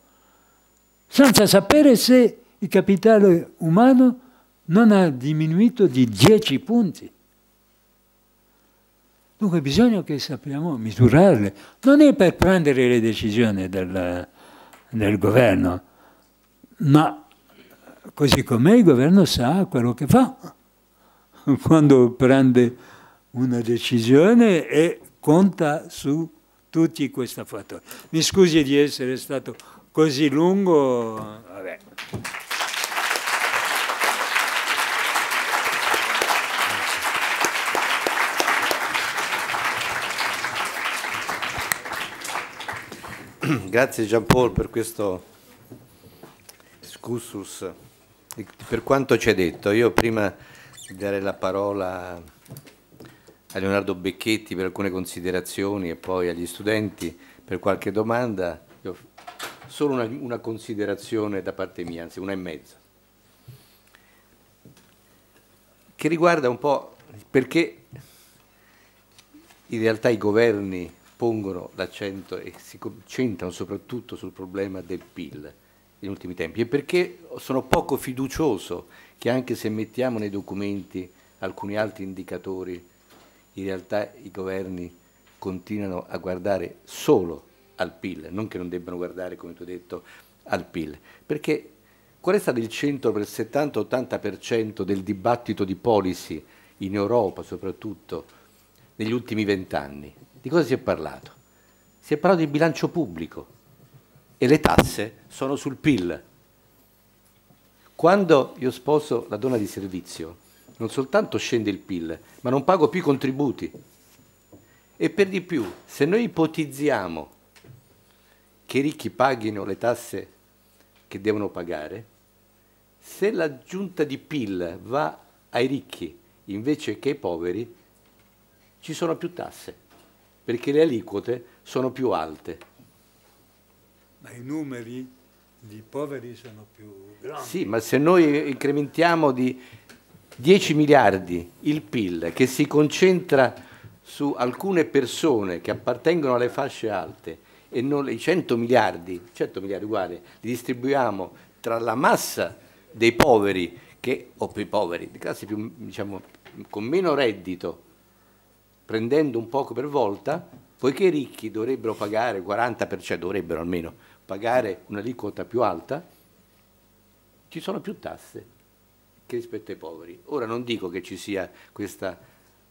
senza sapere se il capitale umano non ha diminuito di 10 punti. Dunque bisogna che sappiamo misurarle. Non è per prendere le decisioni del, del governo, ma così com'è il governo sa quello che fa. Quando prende una decisione e conta su tutti questi fattori. Mi scusi di essere stato così lungo... Vabbè. Grazie Gian Paul per questo scussus, per quanto ci hai detto. Io prima di dare la parola a Leonardo Becchetti per alcune considerazioni e poi agli studenti per qualche domanda, solo una, una considerazione da parte mia, anzi una e mezza, che riguarda un po' perché in realtà i governi pongono l'accento e si concentrano soprattutto sul problema del PIL in ultimi tempi e perché sono poco fiducioso che anche se mettiamo nei documenti alcuni altri indicatori, in realtà i governi continuano a guardare solo al PIL, non che non debbano guardare, come tu hai detto, al PIL, perché qual è stato il centro per il 70-80% del dibattito di policy in Europa soprattutto negli ultimi vent'anni? Di cosa si è parlato? Si è parlato di bilancio pubblico e le tasse sono sul PIL. Quando io sposo la donna di servizio, non soltanto scende il PIL, ma non pago più i contributi. E per di più, se noi ipotizziamo che i ricchi paghino le tasse che devono pagare, se l'aggiunta di PIL va ai ricchi invece che ai poveri, ci sono più tasse, perché le aliquote sono più alte. Ma i numeri di poveri sono più grandi. Sì, ma se noi incrementiamo di 10 miliardi il PIL che si concentra su alcune persone che appartengono alle fasce alte, e noi i 100 miliardi, 100 miliardi uguali, li distribuiamo tra la massa dei poveri, che, o più poveri, di classi più, diciamo, con meno reddito, prendendo un poco per volta, poiché i ricchi dovrebbero pagare 40%, dovrebbero almeno pagare un'aliquota più alta, ci sono più tasse che rispetto ai poveri. Ora non dico che ci sia questo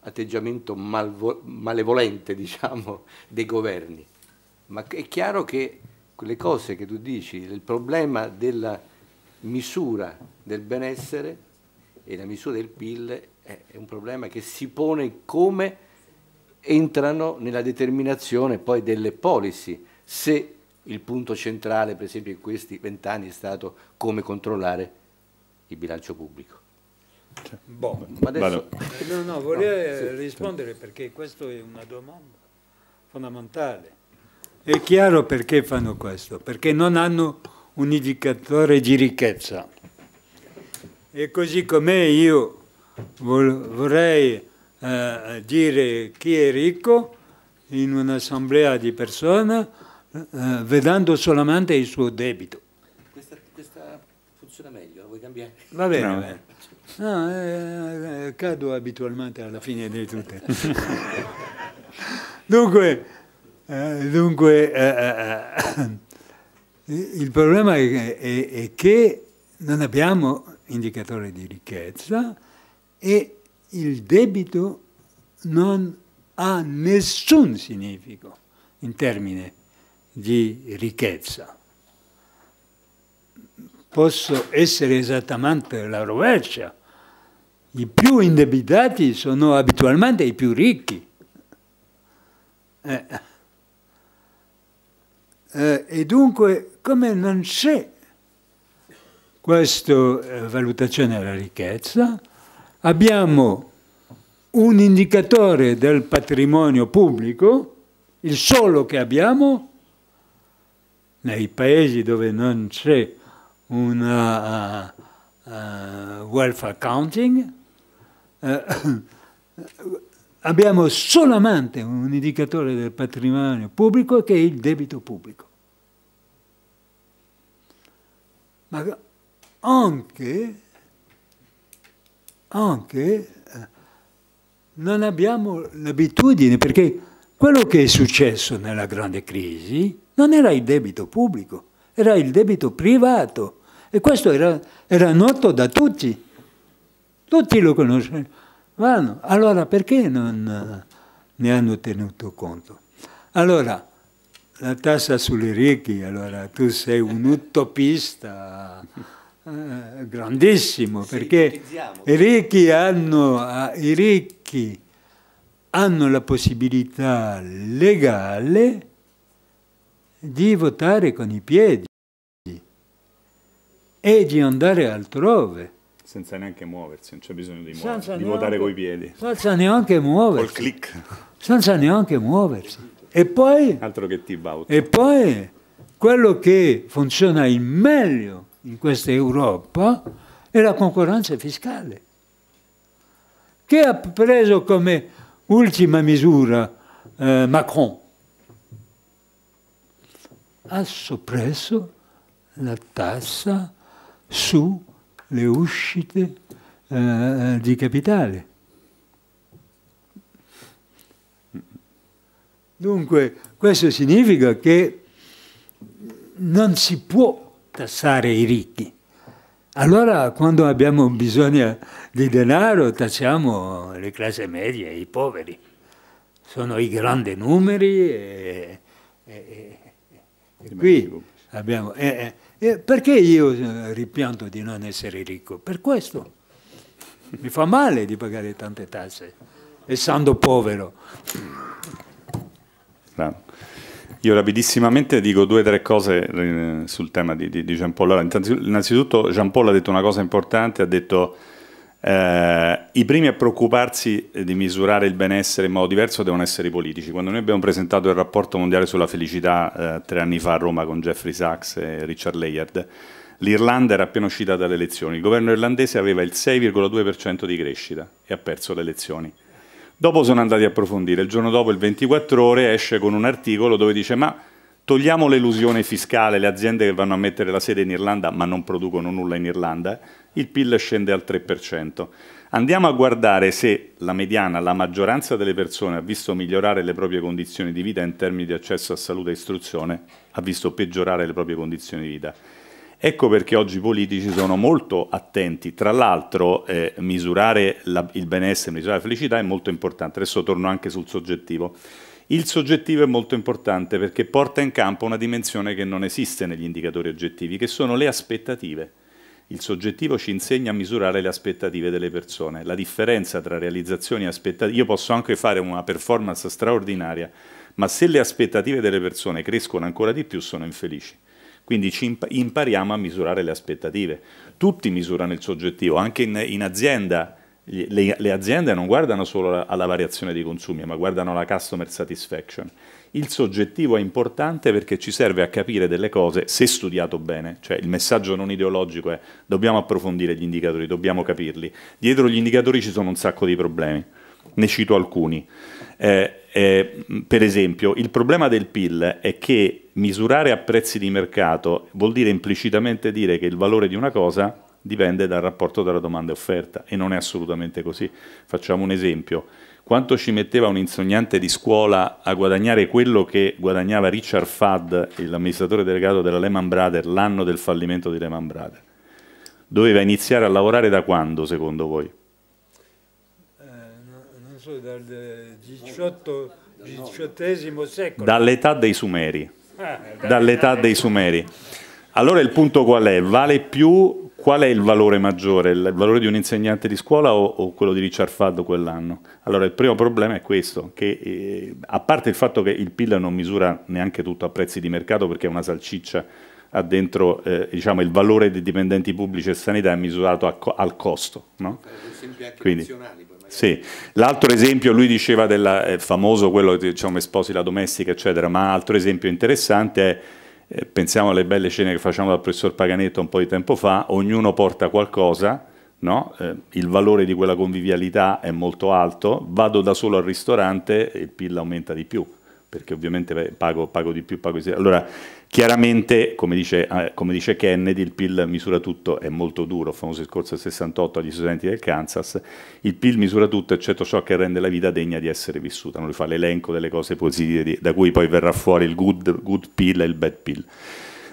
atteggiamento malvo- malevolente, diciamo, dei governi, ma è chiaro che quelle cose che tu dici, il problema della misura del benessere e la misura del PIL è, un problema che si pone come entrano nella determinazione poi delle policy, se il punto centrale per esempio in questi vent'anni è stato come controllare il bilancio pubblico. Boh, ma adesso... No, no, volevo no, sì, rispondere perché questa è una domanda fondamentale. È chiaro perché fanno questo, perché non hanno un indicatore di ricchezza. E così come io vorrei eh, dire chi è ricco in un'assemblea di persone eh, vedendo solamente il suo debito. Questa, questa funziona meglio, la vuoi cambiare? Va bene, no. va bene. No, eh, eh cado abitualmente alla fine di tutte. Dunque, eh, dunque, eh, eh, eh, il problema è, è, è, che non abbiamo indicatore di ricchezza e il debito non ha nessun significato in termini di ricchezza. Posso essere esattamente la rovescia. I più indebitati sono abitualmente i più ricchi. Eh. Eh, e dunque, come non c'è questa eh, valutazione della ricchezza, abbiamo un indicatore del patrimonio pubblico, il solo che abbiamo, nei paesi dove non c'è una uh, uh, welfare counting, uh, abbiamo solamente un indicatore del patrimonio pubblico che è il debito pubblico. Ma anche, anche eh, non abbiamo l'abitudine, perché quello che è successo nella grande crisi non era il debito pubblico, era il debito privato. E questo era, era noto da tutti. Tutti lo conoscevano vanno. Allora perché non eh, ne hanno tenuto conto? Allora, la tassa sulle ricchi, allora tu sei un utopista eh, grandissimo, sì, perché i ricchi, hanno, eh, i ricchi hanno la possibilità legale di votare con i piedi e di andare altrove senza neanche muoversi, non c'è bisogno di, muoversi, di neanche, votare coi piedi. Senza neanche muoversi. Col click. Senza neanche muoversi. E poi... Altro che ti bauto. E poi quello che funziona il meglio in questa Europa è la concorrenza fiscale, che ha preso come ultima misura eh, Macron. Ha soppresso la tassa su le uscite eh, di capitale. Dunque, questo significa che non si può tassare i ricchi. Allora, quando abbiamo bisogno di denaro, tassiamo le classi medie, i poveri. Sono i grandi numeri e, e, e, e qui abbiamo... Eh, eh, e eh, perché io eh, ripianto di non essere ricco? Per questo. Mi fa male di pagare tante tasse, essendo povero. Bravo. Io rapidissimamente dico due o tre cose eh, sul tema di, di, di Jean Paul. Allora, innanzitutto Jean Paul ha detto una cosa importante, ha detto eh, I primi a preoccuparsi di misurare il benessere in modo diverso devono essere i politici. Quando noi abbiamo presentato il rapporto mondiale sulla felicità eh, tre anni fa a Roma con Jeffrey Sachs e Richard Layard, l'Irlanda era appena uscita dalle elezioni. Il governo irlandese aveva il 6,2% di crescita e ha perso le elezioni. Dopo sono andati a approfondire. Il giorno dopo, il 24 ore, esce con un articolo dove dice ma Togliamo l'elusione fiscale, le aziende che vanno a mettere la sede in Irlanda ma non producono nulla in Irlanda, il PIL scende al 3%. Andiamo a guardare se la mediana, la maggioranza delle persone ha visto migliorare le proprie condizioni di vita in termini di accesso a salute e istruzione, ha visto peggiorare le proprie condizioni di vita. Ecco perché oggi i politici sono molto attenti, tra l'altro eh, misurare la, il benessere, misurare la felicità è molto importante, adesso torno anche sul soggettivo. Il soggettivo è molto importante perché porta in campo una dimensione che non esiste negli indicatori oggettivi, che sono le aspettative. Il soggettivo ci insegna a misurare le aspettative delle persone, la differenza tra realizzazioni e aspettative. Io posso anche fare una performance straordinaria, ma se le aspettative delle persone crescono ancora di più sono infelici. Quindi ci impariamo a misurare le aspettative. Tutti misurano il soggettivo, anche in, in azienda le, le aziende non guardano solo alla variazione dei consumi, ma guardano alla customer satisfaction. Il soggettivo è importante perché ci serve a capire delle cose se studiato bene, cioè il messaggio non ideologico è dobbiamo approfondire gli indicatori, dobbiamo capirli. Dietro gli indicatori ci sono un sacco di problemi, ne cito alcuni. Eh, eh, per esempio, il problema del PIL è che misurare a prezzi di mercato vuol dire implicitamente dire che il valore di una cosa dipende dal rapporto tra domanda e offerta e non è assolutamente così. Facciamo un esempio. Quanto ci metteva un insegnante di scuola a guadagnare quello che guadagnava Richard Fad, l'amministratore delegato della Lehman Brothers, l'anno del fallimento di Lehman Brothers? Doveva iniziare a lavorare da quando, secondo voi? Eh, non so, dal XVIII secolo. Dall'età dei Sumeri. Ah, Dall'età dei Sumeri. Allora il punto qual è? Vale più qual è il valore maggiore, il valore di un insegnante di scuola o, o quello di Richard Faddo quell'anno? Allora il primo problema è questo, che eh, a parte il fatto che il PIL non misura neanche tutto a prezzi di mercato perché è una salciccia, ha dentro eh, diciamo, il valore dei dipendenti pubblici e sanità è misurato co al costo. No? Quindi, sì. L'altro esempio, lui diceva del eh, famoso, quello che diciamo, esposi la domestica, eccetera, ma altro esempio interessante è eh, pensiamo alle belle cene che facciamo dal professor Paganetto un po' di tempo fa, ognuno porta qualcosa, no? eh, il valore di quella convivialità è molto alto, vado da solo al ristorante e il PIL aumenta di più, perché ovviamente pago, pago di più, pago di più. Allora, Chiaramente, come dice, eh, come dice, Kennedy, il PIL misura tutto, è molto duro, famoso discorso del 68 agli studenti del Kansas, il PIL misura tutto eccetto ciò che rende la vita degna di essere vissuta, non lui fa l'elenco delle cose positive di, da cui poi verrà fuori il good, good PIL e il bad PIL.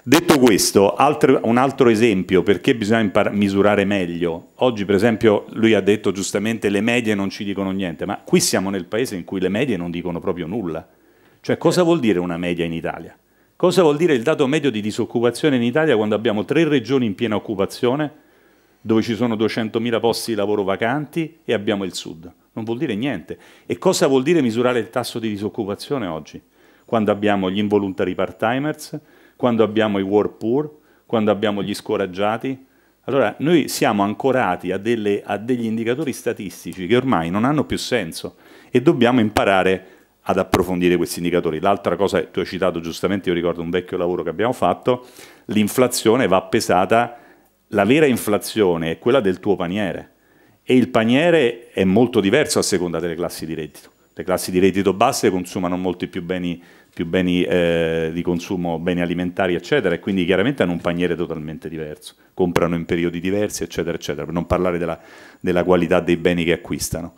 Detto questo, altro, un altro esempio perché bisogna misurare meglio. Oggi, per esempio, lui ha detto giustamente le medie non ci dicono niente, ma qui siamo nel paese in cui le medie non dicono proprio nulla. Cioè, cosa vuol dire una media in Italia? Cosa vuol dire il dato medio di disoccupazione in Italia quando abbiamo tre regioni in piena occupazione, dove ci sono 200.000 posti di lavoro vacanti e abbiamo il sud? Non vuol dire niente. E cosa vuol dire misurare il tasso di disoccupazione oggi? Quando abbiamo gli involuntari part-timers, quando abbiamo i war poor, quando abbiamo gli scoraggiati. Allora, noi siamo ancorati a, delle, a degli indicatori statistici che ormai non hanno più senso e dobbiamo imparare a ad approfondire questi indicatori. L'altra cosa, tu hai citato giustamente, io ricordo un vecchio lavoro che abbiamo fatto, l'inflazione va pesata, la vera inflazione è quella del tuo paniere e il paniere è molto diverso a seconda delle classi di reddito. Le classi di reddito basse consumano molti più beni, più beni eh, di consumo, beni alimentari, eccetera, e quindi chiaramente hanno un paniere totalmente diverso, comprano in periodi diversi, eccetera, eccetera, per non parlare della, della qualità dei beni che acquistano.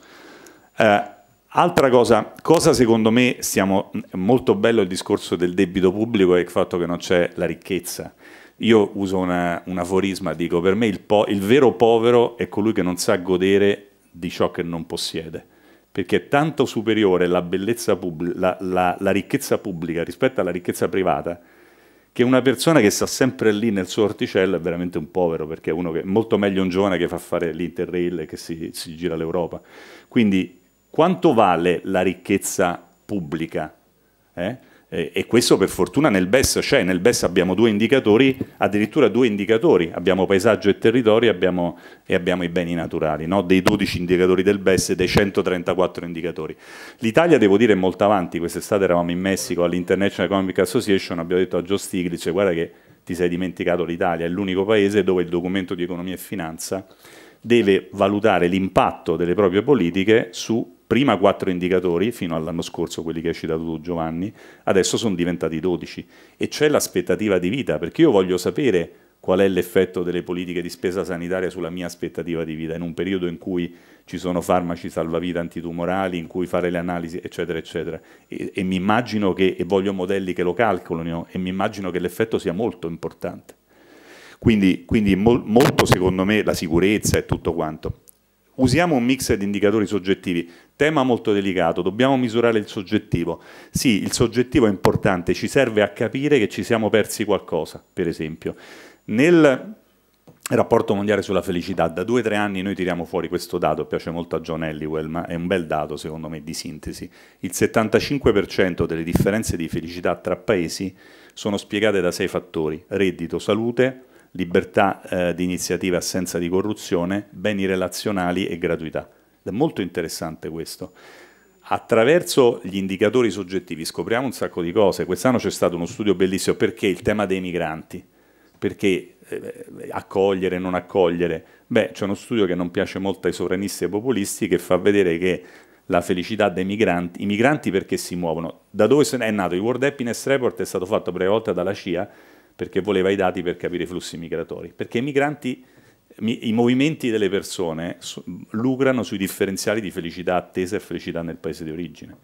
Eh, Altra cosa, cosa secondo me stiamo, molto bello il discorso del debito pubblico è il fatto che non c'è la ricchezza. Io uso una, un aforisma, dico per me il, il vero povero è colui che non sa godere di ciò che non possiede perché è tanto superiore la, la, la, la, ricchezza pubblica rispetto alla ricchezza privata, che una persona che sta sempre lì nel suo orticello è veramente un povero, perché è, che, molto meglio un giovane che fa fare l'Interrail e che si, si gira l'Europa. Quindi quanto vale la ricchezza pubblica? Eh? E questo per fortuna nel BES c'è, nel BES abbiamo due indicatori, addirittura due indicatori, abbiamo paesaggio e territorio abbiamo, e abbiamo i beni naturali, no? dei 12 indicatori del BES e dei 134 indicatori. L'Italia, devo dire, è molto avanti, quest'estate eravamo in Messico all'International Economic Association, abbiamo detto a Joe Stiglitz, cioè, guarda che ti sei dimenticato l'Italia, è l'unico paese dove il documento di economia e finanza deve valutare l'impatto delle proprie politiche su prima quattro indicatori, fino all'anno scorso quelli che hai citato tu Giovanni, adesso sono diventati 12 e c'è l'aspettativa di vita, perché io voglio sapere qual è l'effetto delle politiche di spesa sanitaria sulla mia aspettativa di vita in un periodo in cui ci sono farmaci salvavita antitumorali, in cui fare le analisi, eccetera, eccetera. E, e mi immagino che, e voglio modelli che lo calcolino, e mi immagino che l'effetto sia molto importante. Quindi, quindi mol, molto secondo me la sicurezza e tutto quanto. Usiamo un mix di indicatori soggettivi, tema molto delicato, dobbiamo misurare il soggettivo. Sì, il soggettivo è importante, ci serve a capire che ci siamo persi qualcosa, per esempio. Nel rapporto mondiale sulla felicità, da due o tre anni noi tiriamo fuori questo dato, piace molto a John Elliwell, ma è un bel dato secondo me di sintesi. Il 75% delle differenze di felicità tra paesi sono spiegate da sei fattori, reddito, salute, libertà eh, di iniziativa, assenza di corruzione, beni relazionali e gratuità. è molto interessante questo. Attraverso gli indicatori soggettivi scopriamo un sacco di cose. Quest'anno c'è stato uno studio bellissimo perché il tema dei migranti, perché eh, accogliere, non accogliere. Beh, c'è uno studio che non piace molto ai sovranisti e ai populisti che fa vedere che la felicità dei migranti, i migranti perché si muovono, da dove è nato il World Happiness Report è stato fatto per la volta dalla CIA perché voleva i dati per capire i flussi migratori, perché i migranti, i movimenti delle persone lucrano sui differenziali di felicità attesa e felicità nel paese di origine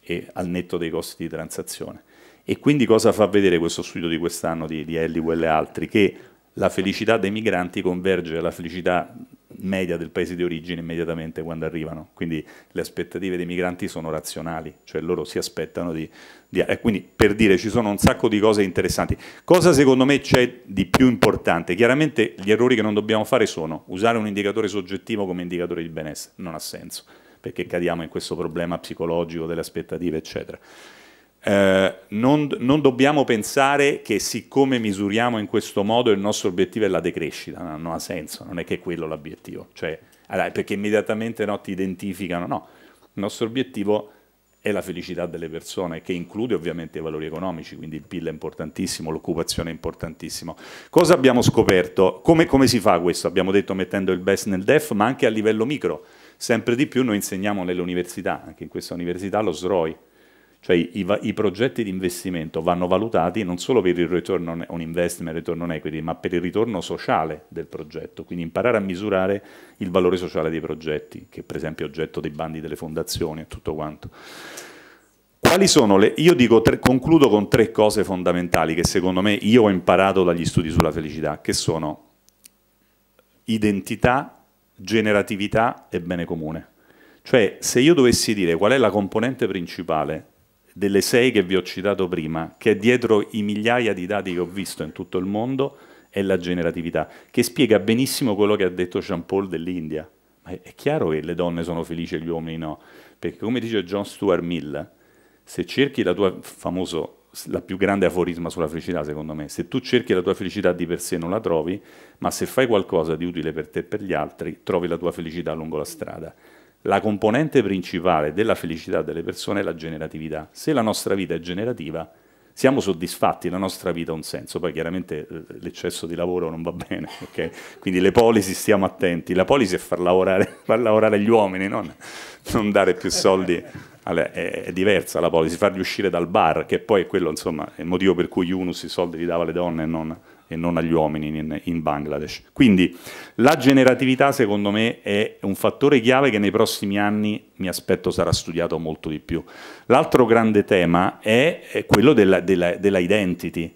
e al netto dei costi di transazione. E quindi cosa fa vedere questo studio di quest'anno di, di Ellie e altri? Che la felicità dei migranti converge alla felicità media del paese di origine immediatamente quando arrivano. Quindi le aspettative dei migranti sono razionali, cioè loro si aspettano di... di eh, quindi per dire ci sono un sacco di cose interessanti. Cosa secondo me c'è di più importante? Chiaramente gli errori che non dobbiamo fare sono usare un indicatore soggettivo come indicatore di benessere, non ha senso, perché cadiamo in questo problema psicologico delle aspettative, eccetera eh, non, non, dobbiamo pensare che siccome misuriamo in questo modo il nostro obiettivo è la decrescita, no, non ha senso, non è che è quello l'obiettivo, cioè, allora, perché immediatamente no, ti identificano, no, il nostro obiettivo è la felicità delle persone, che include ovviamente i valori economici, quindi il PIL è importantissimo, l'occupazione è importantissimo. Cosa abbiamo scoperto? Come, come si fa questo? Abbiamo detto mettendo il BES nel DEF, ma anche a livello micro, sempre di più noi insegniamo nelle università, anche in questa università lo SROI, cioè i, i progetti di investimento vanno valutati non solo per il return on, on investment, return on equity, ma per il ritorno sociale del progetto. Quindi imparare a misurare il valore sociale dei progetti, che per esempio è oggetto dei bandi delle fondazioni e tutto quanto. Quali sono le... Io dico tre, concludo con tre cose fondamentali che secondo me io ho imparato dagli studi sulla felicità, che sono identità, generatività e bene comune. Cioè, se io dovessi dire qual è la componente principale delle sei che vi ho citato prima, che è dietro i migliaia di dati che ho visto in tutto il mondo, è la generatività, che spiega benissimo quello che ha detto Jean Paul dell'India. Ma è chiaro che le donne sono felici e gli uomini no, perché come dice John Stuart Mill, se cerchi la tua famoso la più grande aforisma sulla felicità, secondo me. Se tu cerchi la tua felicità di per sé non la trovi, ma se fai qualcosa di utile per te e per gli altri, trovi la tua felicità lungo la strada la componente principale della felicità delle persone è la generatività. Se la nostra vita è generativa, siamo soddisfatti, la nostra vita ha un senso, poi chiaramente eh, l'eccesso di lavoro non va bene, okay? quindi le polisi stiamo attenti, la polisi è far lavorare, far lavorare gli uomini, non, non, dare più soldi, allora, è, è, diversa la polisi, farli uscire dal bar, che poi è quello insomma, è il motivo per cui Yunus i soldi li dava alle donne e non e non agli uomini in, in Bangladesh. Quindi la generatività secondo me è un fattore chiave che nei prossimi anni mi aspetto sarà studiato molto di più. L'altro grande tema è, è quello della, della, della identity,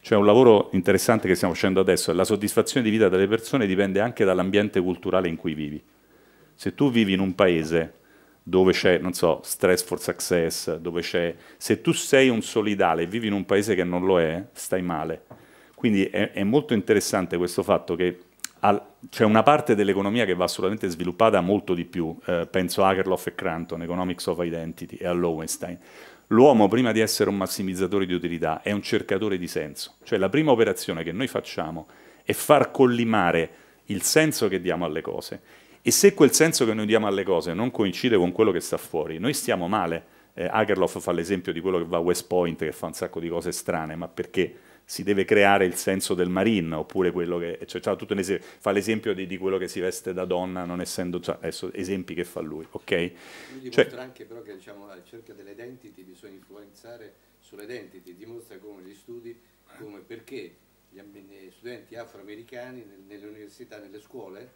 cioè un lavoro interessante che stiamo facendo adesso, la soddisfazione di vita delle persone dipende anche dall'ambiente culturale in cui vivi. Se tu vivi in un paese dove c'è, non so, stress for success, dove c'è... Se tu sei un solidale e vivi in un paese che non lo è, stai male quindi è, è molto interessante questo fatto che c'è una parte dell'economia che va assolutamente sviluppata molto di più, eh, penso a Akerlof e Cranton, Economics of Identity e a Lowenstein. L'uomo, prima di essere un massimizzatore di utilità, è un cercatore di senso. Cioè la prima operazione che noi facciamo è far collimare il senso che diamo alle cose. E se quel senso che noi diamo alle cose non coincide con quello che sta fuori, noi stiamo male. Eh, Akerlof fa l'esempio di quello che va a West Point, che fa un sacco di cose strane, ma perché si deve creare il senso del marine, oppure quello che... Cioè, cioè esempio, fa l'esempio di, di, quello che si veste da donna, non essendo... Cioè, adesso, esempi che fa lui, ok? Lui cioè dimostra cioè, anche però che diciamo, la ricerca delle identity bisogna influenzare sulle identity, dimostra come gli studi, come perché gli studenti afroamericani nelle università, nelle scuole,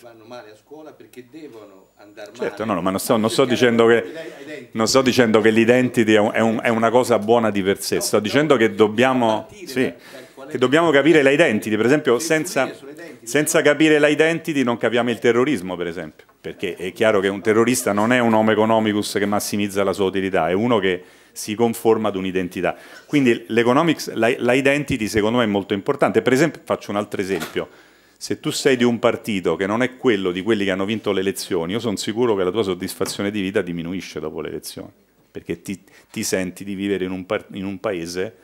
vanno male a scuola perché devono andare male. Certo, no, no ma non sto, non sto dicendo che, non sto dicendo che l'identity è, un, è, un, è, una cosa buona di per sé, no, sto dicendo che dobbiamo, sì, che dobbiamo capire l'identity, per esempio senza, senza capire l'identity non capiamo il terrorismo, per esempio, perché è chiaro che un terrorista non è un homo economicus che massimizza la sua utilità, è uno che si conforma ad un'identità. Quindi l'economics, l'identity secondo me è molto importante, per esempio faccio un altro esempio se tu sei di un partito che non è quello di quelli che hanno vinto le elezioni, io sono sicuro che la tua soddisfazione di vita diminuisce dopo le elezioni, perché ti, ti senti di vivere in un, in un paese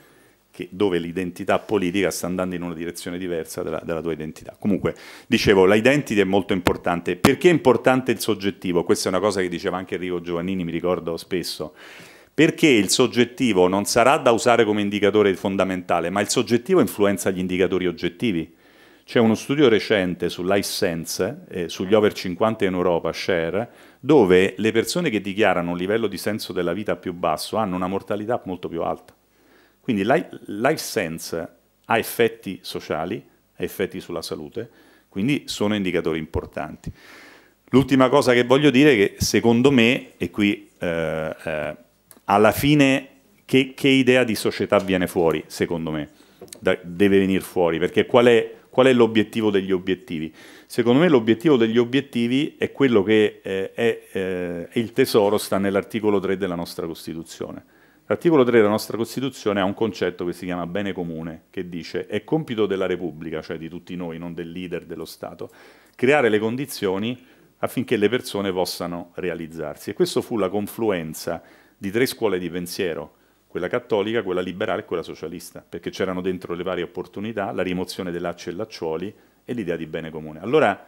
che, dove l'identità politica sta andando in una direzione diversa della, della tua identità. Comunque, dicevo, la è molto importante. Perché è importante il soggettivo? Questa è una cosa che diceva anche Enrico Giovannini, mi ricordo spesso perché il soggettivo non sarà da usare come indicatore fondamentale, ma il soggettivo influenza gli indicatori oggettivi. C'è uno studio recente sull'iSense, eh, sugli over 50 in Europa, share, dove le persone che dichiarano un livello di senso della vita più basso hanno una mortalità molto più alta. Quindi l'iSense ha effetti sociali, ha effetti sulla salute, quindi sono indicatori importanti. L'ultima cosa che voglio dire è che secondo me, e qui eh, eh, alla fine che, che, idea di società viene fuori, secondo me, da, deve venire fuori, perché qual è qual è l'obiettivo degli obiettivi? Secondo me l'obiettivo degli obiettivi è quello che eh, è eh, il tesoro sta nell'articolo 3 della nostra Costituzione. L'articolo 3 della nostra Costituzione ha un concetto che si chiama bene comune, che dice è compito della Repubblica, cioè di tutti noi, non del leader dello Stato, creare le condizioni affinché le persone possano realizzarsi. E questa fu la confluenza di tre scuole di pensiero, quella cattolica, quella liberale e quella socialista, perché c'erano dentro le varie opportunità, la rimozione dell'accio e laccioli e l'idea di bene comune. Allora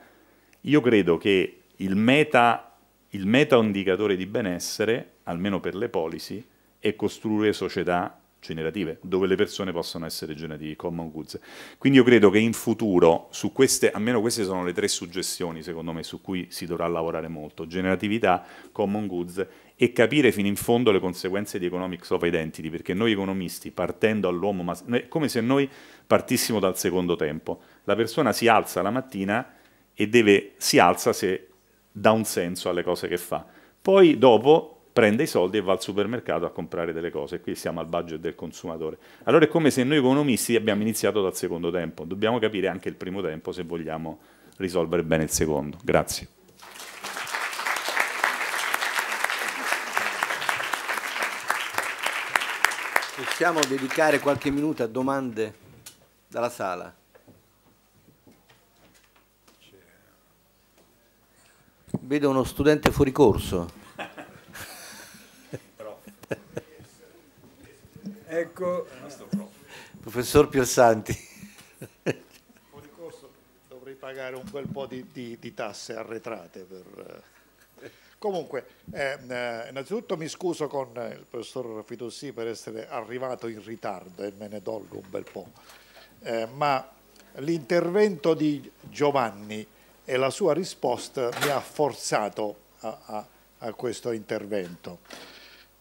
io credo che il meta, il meta indicatore di benessere, almeno per le policy, è costruire società generative, dove le persone possono essere generative, common goods. Quindi io credo che in futuro, su queste, almeno queste sono le tre suggestioni, secondo me, su cui si dovrà lavorare molto, generatività, common goods e capire fino in fondo le conseguenze di economics of identity, perché noi economisti, partendo all'uomo, è come se noi partissimo dal secondo tempo. La persona si alza la mattina e deve, si alza se dà un senso alle cose che fa. Poi dopo prende i soldi e va al supermercato a comprare delle cose. Qui siamo al budget del consumatore. Allora è come se noi economisti abbiamo iniziato dal secondo tempo. Dobbiamo capire anche il primo tempo se vogliamo risolvere bene il secondo. Grazie. Possiamo dedicare qualche minuto a domande dalla sala? Vedo uno studente fuori corso. ecco, professor Piersanti. Fuori corso dovrei pagare un bel po' di, di, di tasse arretrate per... Eh, Comunque, ehm, eh, innanzitutto mi scuso con eh, il professor Fidossi per essere arrivato in ritardo e me ne dolgo un bel po', eh, ma l'intervento di Giovanni e la sua risposta mi ha forzato a, a, a questo intervento.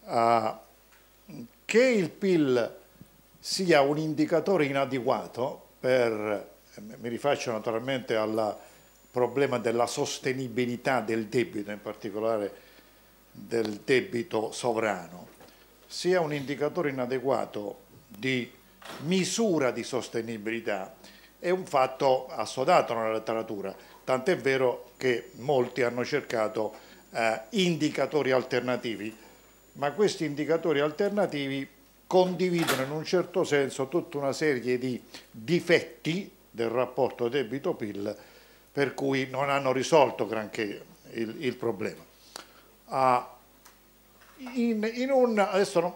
Uh, che il PIL sia un indicatore inadeguato per, eh, mi rifaccio naturalmente alla problema della sostenibilità del debito, in particolare del debito sovrano, sia un indicatore inadeguato di misura di sostenibilità è un fatto assodato nella letteratura, tant'è vero che molti hanno cercato eh, indicatori alternativi, ma questi indicatori alternativi condividono in un certo senso tutta una serie di difetti del rapporto debito-PIL per cui non hanno risolto granché il, il problema. Uh, in, in un, adesso non,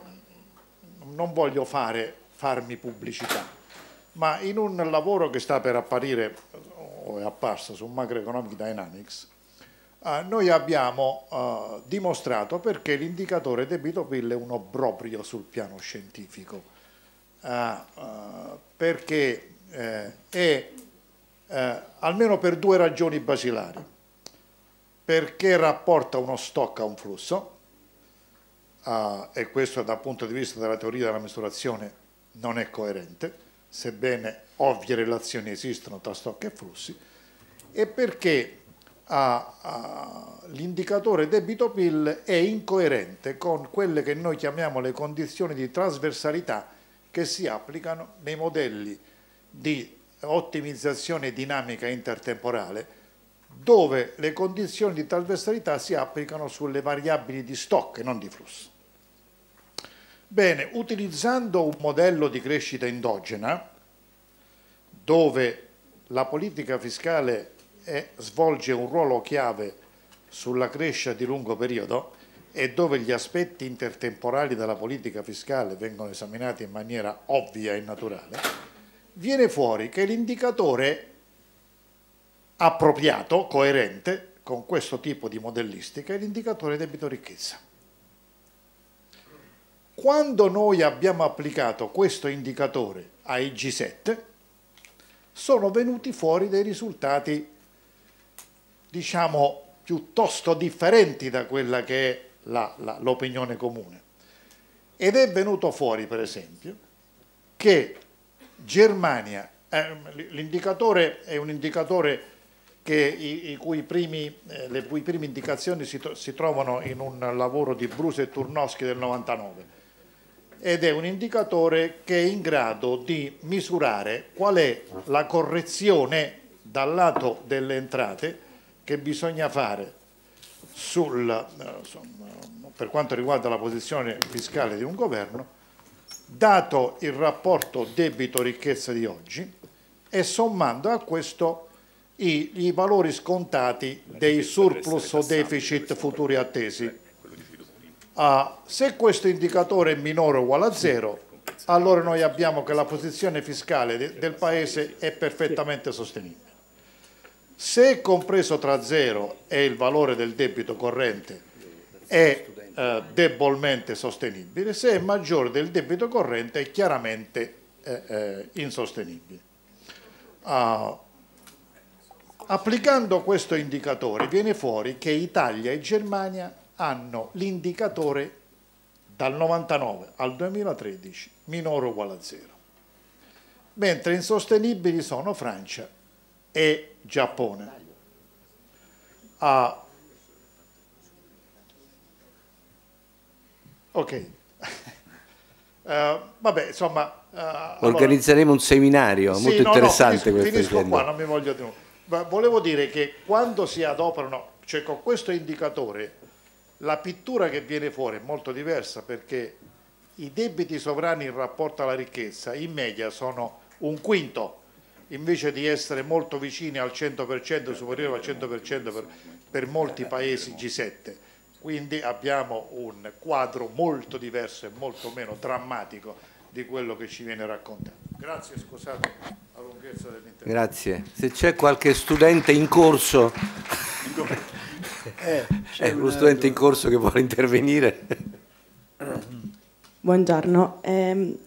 non voglio fare, farmi pubblicità, ma in un lavoro che sta per apparire o è apparso su Macroeconomic Dynamics, eh, noi abbiamo eh, dimostrato perché l'indicatore debito-PIL è un obbrobrio sul piano scientifico, eh, perché è eh, almeno per due ragioni basilari, perché rapporta uno stock a un flusso, eh, e questo dal punto di vista della teoria della misurazione non è coerente, sebbene ovvie relazioni esistono tra stock e flussi, e perché eh, eh, l'indicatore debito-PIL è incoerente con quelle che noi chiamiamo le condizioni di trasversalità che si applicano nei modelli di ottimizzazione dinamica intertemporale, dove le condizioni di trasversalità si applicano sulle variabili di stock, e non di flusso. Bene, utilizzando un modello di crescita endogena, dove la politica fiscale è, svolge un ruolo chiave sulla crescita di lungo periodo e dove gli aspetti intertemporali della politica fiscale vengono esaminati in maniera ovvia e naturale, viene fuori che l'indicatore appropriato, coerente con questo tipo di modellistica, è l'indicatore debito-ricchezza. Quando noi abbiamo applicato questo indicatore ai G7, sono venuti fuori dei risultati, diciamo, piuttosto differenti da quella che è l'opinione comune. Ed è venuto fuori, per esempio, che Germania, eh, l'indicatore è un indicatore che, i, i cui primi, eh, le cui prime indicazioni si, si, trovano in un lavoro di Bruce e Turnowski del 99 ed è un indicatore che è in grado di misurare qual è la correzione dal lato delle entrate che bisogna fare sul, eh, per quanto riguarda la posizione fiscale di un governo dato il rapporto debito-ricchezza di oggi e sommando a questo i, i valori scontati dei surplus o deficit futuri attesi. Ah, se questo indicatore è minore o uguale a zero, allora noi abbiamo che la posizione fiscale de, del Paese è perfettamente sostenibile. Se compreso tra zero e il valore del debito corrente è eh, debolmente sostenibile, se è maggiore del debito corrente è chiaramente eh, eh, insostenibile. Uh, applicando questo indicatore viene fuori che Italia e Germania hanno l'indicatore dal 99 al 2013 minore o uguale a zero, mentre insostenibili sono Francia e Giappone. Uh, Ok. Uh, vabbè, insomma... Uh, Organizzeremo allora... un seminario, sì, molto no, interessante no, finisco, questo. Finisco qua, non mi voglio di nuovo. Volevo dire che quando si adoperano, cioè con questo indicatore, la pittura che viene fuori è molto diversa perché i debiti sovrani in rapporto alla ricchezza in media sono un quinto, invece di essere molto vicini al 100%, superiore al 100% per, per molti paesi G7. Quindi abbiamo un quadro molto diverso e molto meno drammatico di quello che ci viene raccontato. Grazie, scusate la lunghezza dell'intervento. Grazie. Se c'è qualche studente in corso... Eh, è eh, uno studente in corso che vuole intervenire. Buongiorno. Eh,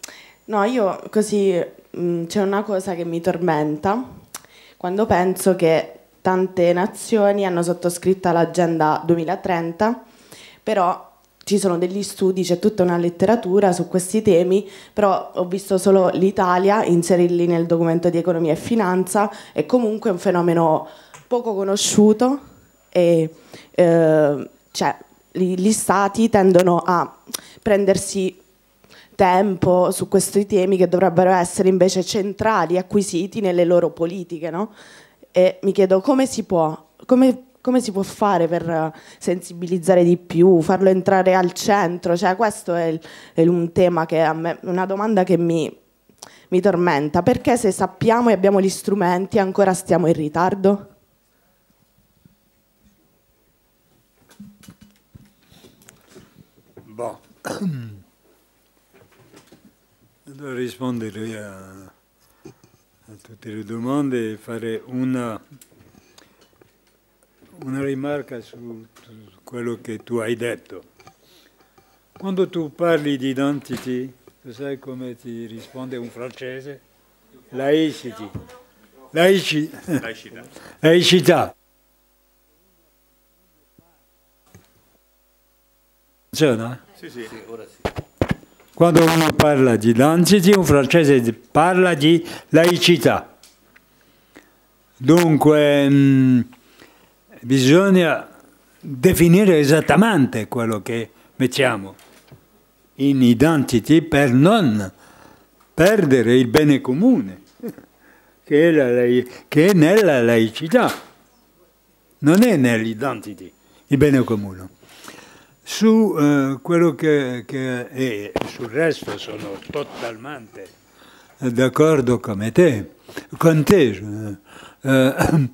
no, io così mm, c'è una cosa che mi tormenta quando penso che tante nazioni hanno sottoscritto l'agenda 2030 però ci sono degli studi, c'è tutta una letteratura su questi temi, però ho visto solo l'Italia inserirli nel documento di economia e finanza, è comunque un fenomeno poco conosciuto e eh, cioè, gli stati tendono a prendersi tempo su questi temi che dovrebbero essere invece centrali, acquisiti nelle loro politiche. No? E mi chiedo come si può, come come si può fare per sensibilizzare di più, farlo entrare al centro? Cioè, questo è, è un tema che a me, una domanda che mi, mi tormenta. Perché se sappiamo e abbiamo gli strumenti ancora stiamo in ritardo? Boh. Devo rispondere a, a tutte le domande e fare una una rimarca su, quello che tu hai detto. Quando tu parli di identity, tu sai come ti risponde un francese? Laicity. Laicità. Laicità. Funziona? Sì, sì, ora sì. Quando uno parla di identity, un francese parla di laicità. Dunque... Mh, mm, bisogna definire esattamente quello che mettiamo in identity per non perdere il bene comune che è, la, che è nella laicità, non è nell'identity il bene comune. Su eh, quello che, che è, sul resto sono totalmente d'accordo con te, con te. Eh, eh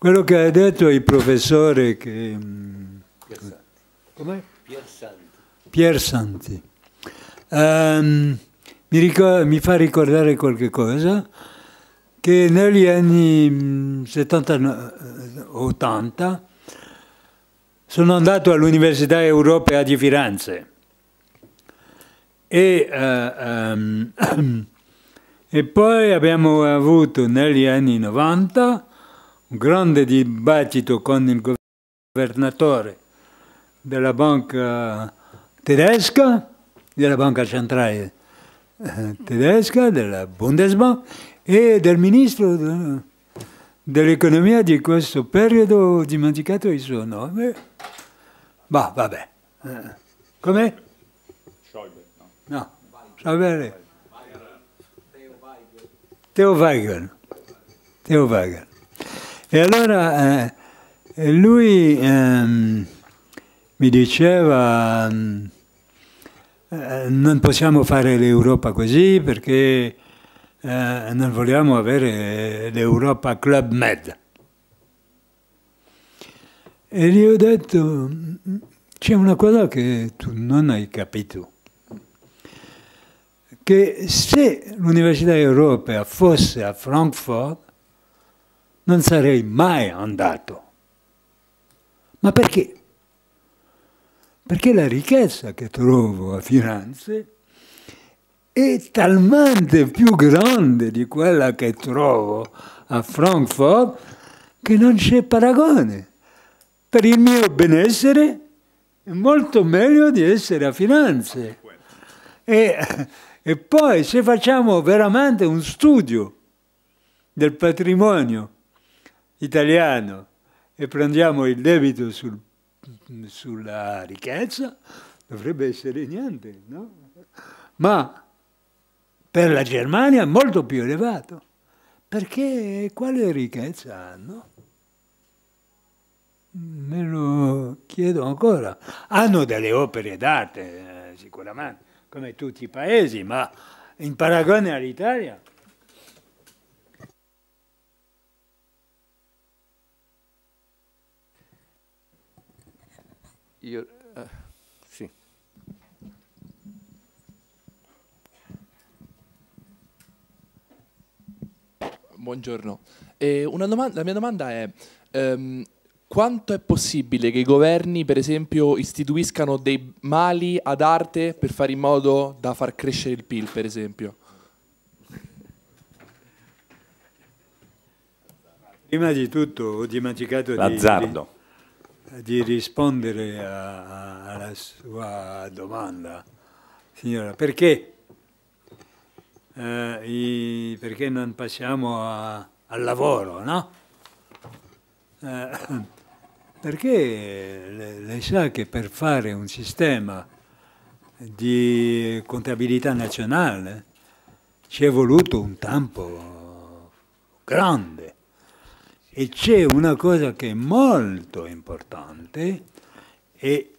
quello che ha detto il professore che... Mm, Come? Pier Santi. Pier Santi. Um, mi, ricorda, mi, fa ricordare qualche cosa che negli anni 70-80 mm, eh, sono andato all'Università Europea di Firenze e, uh, um, e poi abbiamo avuto negli anni 90 un grande dibattito con il governatore della banca tedesca, della banca centrale eh, tedesca, della Bundesbank e del ministro dell'economia di questo periodo, ho dimenticato il suo nome. Ma vabbè. Eh, Come? Schäuble. No, Schäuble. Theo Weigel. Theo Weigel. E allora eh, lui ehm, mi diceva, mm, eh, non possiamo fare l'Europa così perché eh, non vogliamo avere l'Europa Club Med. E gli ho detto, mm, c'è una cosa che tu non hai capito, che se l'Università Europea fosse a Frankfurt, non sarei mai andato. Ma perché? Perché la ricchezza che trovo a Firenze è talmente più grande di quella che trovo a Frankfurt che non c'è paragone. Per il mio benessere è molto meglio di essere a Firenze. E, e poi se facciamo veramente un studio del patrimonio italiano e prendiamo il debito sul, sulla ricchezza, dovrebbe essere niente, no? Ma per la Germania è molto più elevato, perché quale ricchezza hanno? Me lo chiedo ancora. Hanno delle opere d'arte, eh, sicuramente, come tutti i paesi, ma in paragone all'Italia Io, eh, sì. Buongiorno. Eh, domanda, la mia domanda è ehm, quanto è possibile che i governi, per esempio, istituiscano dei mali ad arte per fare in modo da far crescere il PIL, per esempio? Prima di tutto ho dimenticato L'azzardo. di... L'azzardo di rispondere a, a, alla sua domanda, signora, perché, eh, i, perché non passiamo a, al lavoro, no? Eh, perché lei le sa che per fare un sistema di contabilità nazionale ci è voluto un tempo grande e c'è una cosa che è molto importante e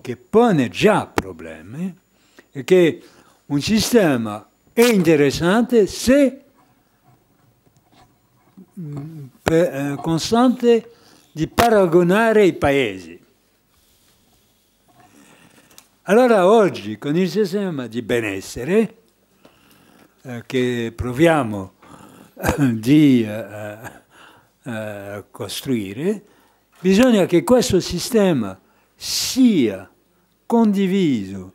che pone già problemi, è che un sistema è interessante se mm, eh, consente di paragonare i paesi. Allora oggi con il sistema di benessere eh, che proviamo eh, di eh, eh, costruire, bisogna che questo sistema sia condiviso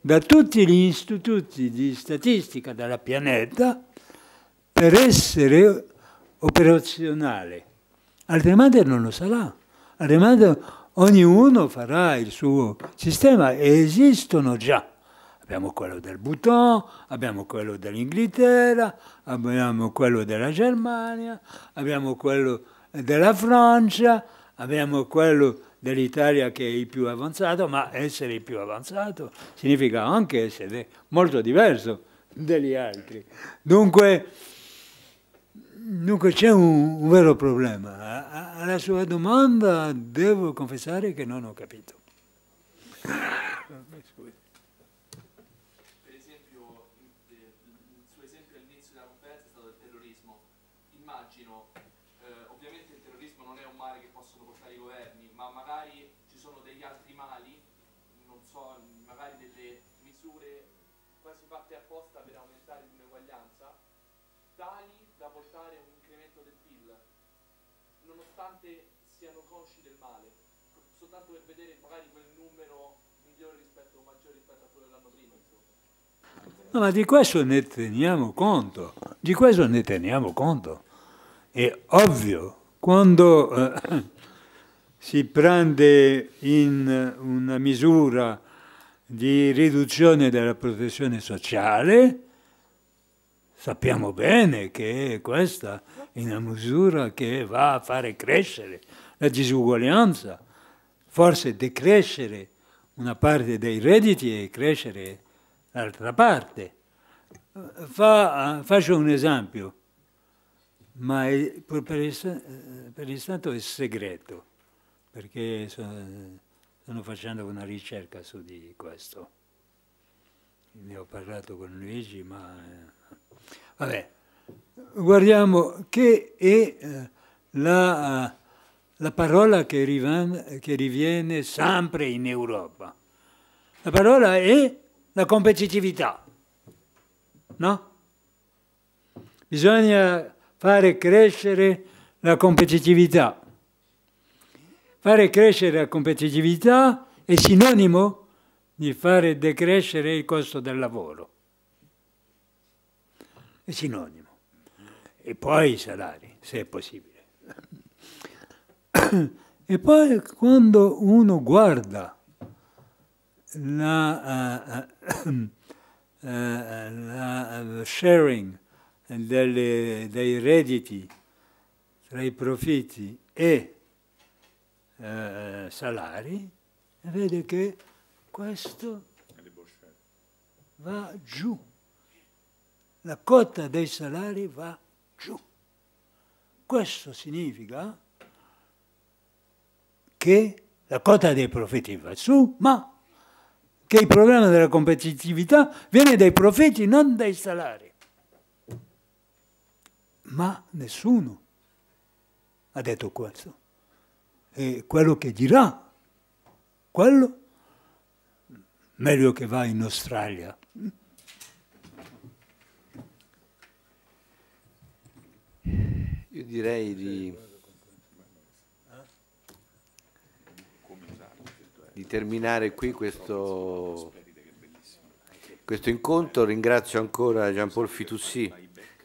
da tutti gli istituti di statistica della pianeta per essere operazionale, altrimenti non lo sarà, altrimenti ognuno farà il suo sistema e esistono già. Abbiamo quello del Bhutan, abbiamo quello dell'Inghilterra, abbiamo quello della Germania, abbiamo quello della Francia, abbiamo quello dell'Italia che è il più avanzato, ma essere il più avanzato significa anche essere molto diverso dagli altri. Dunque, dunque c'è un, un, vero problema. Alla sua domanda devo confessare che non ho capito. fatto per vedere magari quel numero migliore rispetto, maggiore rispetto a quello dell'anno prima. No, ma di questo ne teniamo conto, di questo ne teniamo conto. È ovvio, quando eh, si prende in una misura di riduzione della protezione sociale, sappiamo bene che questa è una misura che va a fare crescere la disuguaglianza forse decrescere una parte dei redditi e crescere l'altra parte. Fa, faccio un esempio, ma è, per, il, per il Stato è segreto, perché sono, stanno facendo una ricerca su di questo. Ne ho parlato con Luigi, ma... Vabbè, guardiamo che è eh, la la parola che, rivan, che riviene sempre in Europa. La parola è la competitività, no? Bisogna fare crescere la competitività. Fare crescere la competitività è sinonimo di fare decrescere il costo del lavoro. È sinonimo. E poi i salari, se è possibile. E poi quando uno guarda la, uh, uh, la sharing delle, dei redditi tra i profitti e eh, salari, vede che questo va giù, la quota dei salari va giù. Questo significa che la quota dei profitti va su, ma che il problema della competitività viene dai profitti, non dai salari. Ma nessuno ha detto questo. E quello che dirà, quello, meglio che va in Australia. Io direi di... di terminare qui questo, questo incontro. Ringrazio ancora Gian Paul Fitussi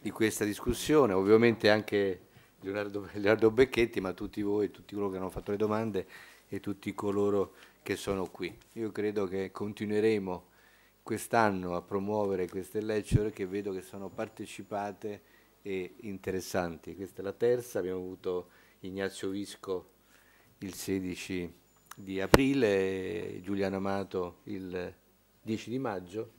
di questa discussione, ovviamente anche Leonardo, Leonardo Becchetti, ma tutti voi, tutti coloro che hanno fatto le domande e tutti coloro che sono qui. Io credo che continueremo quest'anno a promuovere queste lecture che vedo che sono partecipate e interessanti. Questa è la terza, abbiamo avuto Ignazio Visco il 16 di aprile, Giuliano Amato il 10 di maggio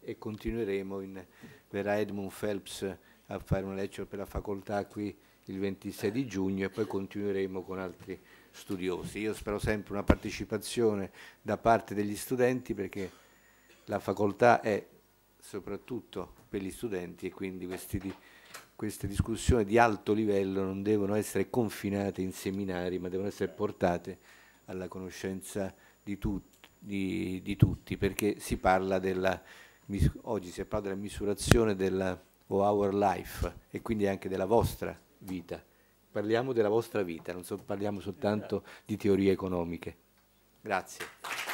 e continueremo in verrà Edmund Phelps a fare una lecture per la facoltà qui il 26 di giugno e poi continueremo con altri studiosi. Io spero sempre una partecipazione da parte degli studenti perché la facoltà è soprattutto per gli studenti e quindi questi, queste discussioni di alto livello non devono essere confinate in seminari ma devono essere portate alla conoscenza di, tut, di, di tutti, perché si parla della, oggi si parla della misurazione della Our Life e quindi anche della vostra vita. Parliamo della vostra vita, non so, parliamo soltanto di teorie economiche. Grazie.